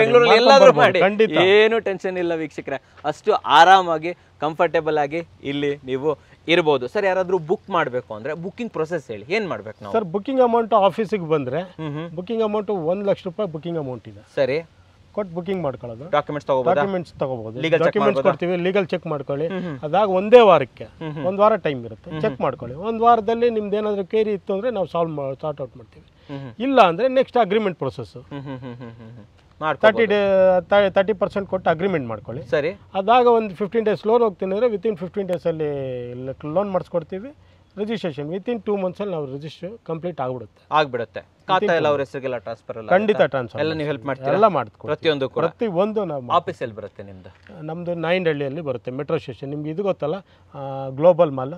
ಬೆಂಗಳೂರಲ್ಲಿ ಎಲ್ಲಾದರೂ ಮಾಡಿ ಏನು ಟೆನ್ಷನ್ ಇಲ್ಲ ವೀಕ್ಷಕರೇ ಅಷ್ಟು ಆರಾಮಾಗಿ ಕಂಫರ್ಟೇಬಲ್ ಆಗಿ ಇಲ್ಲಿ ನೀವು ಇರ್ಬೋದು ಸರ್ ಯಾರಾದರೂ ಬುಕ್ ಮಾಡಬೇಕು ಅಂದರೆ ಬುಕಿಂಗ್ ಪ್ರೊಸೆಸ್ ಹೇಳಿ ಏನು ಮಾಡಬೇಕು ನಾವು ಸರ್ ಬುಕ್ಕಿಂಗ್ ಅಮೌಂಟ್ ಆಫೀಸಿಗೆ ಬಂದರೆ ಬುಕ್ಕಿಂಗ್ ಅಮೌಂಟ್ ಒಂದು ಲಕ್ಷ ರೂಪಾಯಿ ಬುಕ್ಕಿಂಗ್ ಅಮೌಂಟ್ ಇದೆ ಸರಿ ಕೊಟ್ಟು ಬುಕಿಂಗ್ ಮಾಡ್ಕೊಳ್ಳೋದು ಡಾಕ್ಯುಮೆಂಟ್ಸ್ ಡಾಕ್ಯುಮೆಂಟ್ಸ್ ತಗೋಬಹುದು ಡಾಕ್ಯುಮೆಂಟ್ಸ್ ಕೊಡ್ತೀವಿ ಲೀಗಲ್ ಚೆಕ್ ಮಾಡ್ಕೊಳ್ಳಿ ಅದಾಗ ಒಂದೇ ವಾರಕ್ಕೆ ಒಂದು ವಾರ ಟೈಮ್ ಇರುತ್ತೆ ಚೆಕ್ ಮಾಡ್ಕೊಳ್ಳಿ ಒಂದು ವಾರದಲ್ಲಿ ನಿಮ್ದು ಏನಾದರೂ ಕೇರಿ ಇತ್ತು ಅಂದರೆ ನಾವು ಸಾಲ್ವ್ ಸಾರ್ಟ್ ಔಟ್ ಮಾಡ್ತೀವಿ ಇಲ್ಲ ಅಂದರೆ next agreement process thirty day thirty percent ಕೊಟ್ಟು ಅಗ್ರಿಮೆಂಟ್ ಮಾಡ್ಕೊಳ್ಳಿ ಸರಿ ಅದಾಗ ಒಂದು ಫಿಫ್ಟೀನ್ ಡೇಸ್ ಲೋನ್ ಹೋಗ್ತೀನಿ ಅಂದರೆ ವಿತಿನ್ ಫಿಫ್ಟೀನ್ ಡೇಸಲ್ಲಿ ಲೋನ್ ಮಾಡಿಸ್ಕೊಡ್ತೀವಿ ರಿಜಿಸ್ಟ್ರೇಷನ್ ವಿತಿನ್ ಟೂ ಮಂತ್ಸಲ್ಲಿ ನಾವು ರಿಜಿಸ್ಟ್ರ್ ಕಂಪ್ಲೀಟ್ ಆಗಿಬಿಡುತ್ತೆ ಆಗಿಬಿಡುತ್ತೆ ಖಾತಾ ಎಲ್ಲ ಅವ್ರ ಹೆಸರಿಗೆಲ್ಲ ಟ್ರಾನ್ಸ್ಫರ್ ಎಲ್ಲ ಖಂಡಿತ ಟ್ರಾನ್ಸ್ಫರ್ ಎಲ್ಲ ನೀವು ಹೆಲ್ಪ್ ಮಾಡ್ತೀರಾ ಎಲ್ಲ ಮಾಡ್ತೀವಿ ಪ್ರತಿಯೊಂದು ಪ್ರತಿ ಒಂದು ನಾವು ಆಫೀಸ್ ಎಲ್ಲಿ ಬರುತ್ತೆ ನಿಮ್ದು ನಮ್ದು ಹಳ್ಳಿಯಲ್ಲಿ ಬರುತ್ತೆ ಮೆಟ್ರೋ ಸ್ಟೇಷನ್ ನಿಮ್ಗೆ ಇದು ಗೊತ್ತಲ್ಲ ಗ್ಲೋಬಲ್ ಮಾಲ್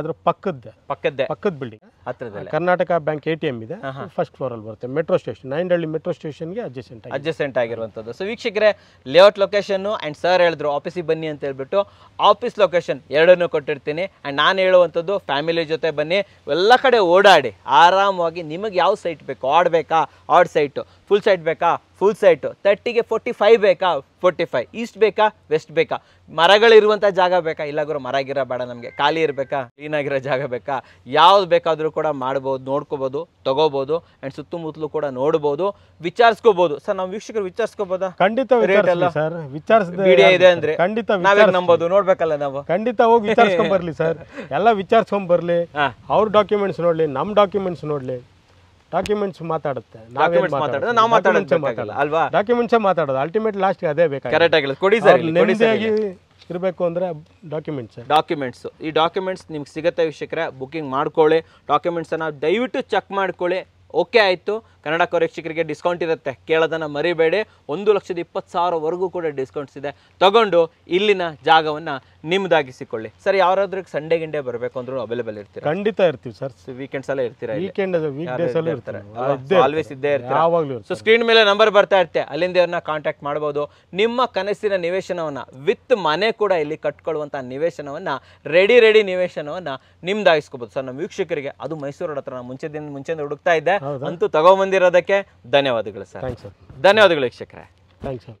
ಅದ್ರ ಪಕ್ಕದ ಪಕ್ಕದ್ದೆ ಪಕ್ಕದ ಬಿಲ್ಡಿಂಗ್ ಹತ್ರದಲ್ಲಿ Karnataka Bank A T M ಇದೆ ಫಸ್ಟ್ ಫ್ಲೋರ್ ಅಲ್ಲಿ ಬರುತ್ತೆ ಮೆಟ್ರೋ ಸ್ಟೇಷನ್ ಹಳ್ಳಿ ಮೆಟ್ರೋ ಸ್ಟೇಷನ್ಗೆ ಅಡ್ಜಸೆಂಟ್ ಅಡ್ಜಸೆಂಟ್ ಆಗಿರುವಂಥದ್ದು ಸೊ ವೀಕ್ಷಕರೇ ಲೇಔಟ್ ಲೊಕೇಶನ್ ಅಂಡ್ ಸರ್ ಹೇಳಿದ್ರು ಆಫೀಸಿಗೆ ಬನ್ನಿ ಅಂತ ಹೇಳ್ಬಿಟ್ಟು ಆಫೀಸ್ ಲೊಕೇಶನ್ ಎರಡನ್ನೂ ಕೊಟ್ಟಿರ್ತೀನಿ ಅಂಡ್ ನಾನು ಹೇಳುವಂಥದ್ದು ಫ್ಯಾಮಿಲಿ ಜೊತೆ ಬನ್ನಿ ಎಲ್ಲ ಕಡೆ ಓಡಾಡಿ ಆರಾಮವಾಗಿ ನಿಮಗೆ ಯಾವ ಸೈಟ್ ಬೇಕು ಆಡ್ ಬೇಕಾ ಆಡ್ ಸೈಟು ಫುಲ್ ಸೈಟ್ ಬೇಕಾ ಫುಲ್ ಸೈಟು ತರ್ಟಿಗೆ ಫೋರ್ಟಿ ಫೈವ್ ಬೇಕಾ ಫೋರ್ಟಿ ಫೈವ್ ಈಸ್ಟ್ ಬೇಕಾ ವೆಸ್ಟ್ ಬೇಕಾ ಮರಗಳಿರುವಂಥ ಜಾಗ ಬೇಕಾ ಇಲ್ಲ ಗುರು ಮರ ನಮಗೆ ಖಾಲಿ ಇರಬೇಕಾ ಕ್ಲೀನಾಗಿರೋ ಜಾಗ ಬೇಕಾ ಯಾವ್ದು ಬೇಕಾದರೂ ಕೂಡ ಮಾಡ್ಬೋದು ನೋಡ್ಕೋಬೋದು ತೊಗೋಬೋದು ಆ್ಯಂಡ್ ಸುತ್ತಮುತ್ತಲು ಕೂಡ ನೋಡ್ಬೋದು ವಿಚಾರಿಸ್ಕೋಬೋದು ಸರ್ ನಮ್ಮ ವೀಕ್ಷಕರು ವಿಚಾರಿಸ್ಕೋಬೋದಾ ಖಂಡಿತ ರೇಟ್ ಇದೆ ಅಂದ್ರೆ ಖಂಡಿತ ನಾವೇ ನಂಬೋದು ನೋಡ್ಬೇಕಲ್ಲ ನಾವು ಖಂಡಿತ ಹೋಗಿ ವಿಚಾರಿಸ್ಕೊಂಡ್ ಬರ್ಲಿ ಸರ್ [LAUGHS] ಎಲ್ಲ ವಿಚಾರಿಸ್ಕೊಂಡ್ ಬರ್ಲಿ ಅವ್ರ ಡಾಕ್ಯುಮೆಂಟ್ಸ್ ನೋಡ್ಲಿ ನಮ್ಮ ಡಾಕ್ಯುಮೆಂಟ್ಸ್ ನೋಡ್ಲಿ ಡಾಕ್ಯುಮೆಂಟ್ಸ್ ಮಾತಾಡುತ್ತೆ ಡಾಕ್ಯುಮೆಂಟ್ಸ್ ಮಾತಾಡೋದು ಮಾತಾಡಲ್ಲ ಅಲ್ವಾ ಡಾಕ್ಯುಮೆಂಟ್ಸ್ ಮಾತಾಡೋದು ಅಲ್ಟಿಮೇಟ್ ಲಾಸ್ಟ್ ಅದೇ ಬೇಕು ಕರೆಕ್ಟ್ ಕೊಡಿ ಸರ್ ಇರಬೇಕು ಅಂದರೆ ಡಾಕ್ಯುಮೆಂಟ್ಸ್ ಡಾಕ್ಯುಮೆಂಟ್ಸ್ ಈ ಡಾಕ್ಯುಮೆಂಟ್ಸ್ ನಿಮ್ಗೆ ಸಿಗುತ್ತೆ ವಿಷಯಕ್ಕೆ ಬುಕ್ಕಿಂಗ್ ಮಾಡ್ಕೊಳ್ಳಿ ಡಾಕ್ಯುಮೆಂಟ್ಸನ್ನು ದಯವಿಟ್ಟು ಚೆಕ್ ಮಾಡ್ಕೊಳ್ಳಿ ಓಕೆ ಆಯಿತು ಕನ್ನಡ ಕೊರೀಕ್ಷಕರಿಗೆ ಡಿಸ್ಕೌಂಟ್ ಇರುತ್ತೆ ಕೇಳೋದನ್ನು ಮರಿಬೇಡಿ ಒಂದು ಲಕ್ಷದ ಇಪ್ಪತ್ತು ಸಾವಿರವರೆಗೂ ಕೂಡ ಡಿಸ್ಕೌಂಟ್ಸ್ ಇದೆ ತಗೊಂಡು ಇಲ್ಲಿನ ಜಾಗವನ್ನು ನಿಮ್ಮದಾಗಿಸಿಕೊಳ್ಳಿ ಸರ್ ಯಾರಾದ್ರೂ ಸಂಡೆ ಗಿಂಡೆ ಬರಬೇಕು ಅಂದ್ರೂ ಅವೈಲೇಬಲ್ ಇರ್ತೀರ ಖಂಡಿತ ಇರ್ತೀವಿ ಸರ್ ವೀಕೆಂಡ್ಸ್ ಎಲ್ಲ ಇರ್ತೀರ ವೀಕೆಂಡ್ ಇರ್ತಾರೆ ಆಲ್ವೇಸ್ ಇದ್ದೇ ಇರ್ತಾರೆ ಸೊ ಸ್ಕ್ರೀನ್ ಮೇಲೆ ನಂಬರ್ ಬರ್ತಾ ಇರ್ತೆ ಅಲ್ಲಿಂದ ಅವ್ರನ್ನ ಕಾಂಟ್ಯಾಕ್ಟ್ ಮಾಡ್ಬೋದು ನಿಮ್ಮ ಕನಸಿನ ನಿವೇಶನವನ್ನ ವಿತ್ ಮನೆ ಕೂಡ ಇಲ್ಲಿ ಕಟ್ಕೊಳ್ಳುವಂಥ ನಿವೇಶನವನ್ನ ರೆಡಿ ರೆಡಿ ನಿವೇಶನವನ್ನ ನಿಮ್ದಾಗಿಸ್ಕೋಬೋದು ಸರ್ ನಮ್ಮ ವೀಕ್ಷಕರಿಗೆ ಅದು ಮೈಸೂರು ಹತ್ರ ಮುಂಚೆ ದಿನ ಮುಂಚೆ ಹುಡುಕ್ತಾ ಇದ್ದೆ ಅಂತೂ ಬಂದಿರೋದಕ್ಕೆ ಧನ್ಯವಾದಗಳು ಸರ್ ಧನ್ಯವಾದಗಳು ವೀಕ್ಷಕರೇ ಥ್ಯಾಂಕ್ಸ್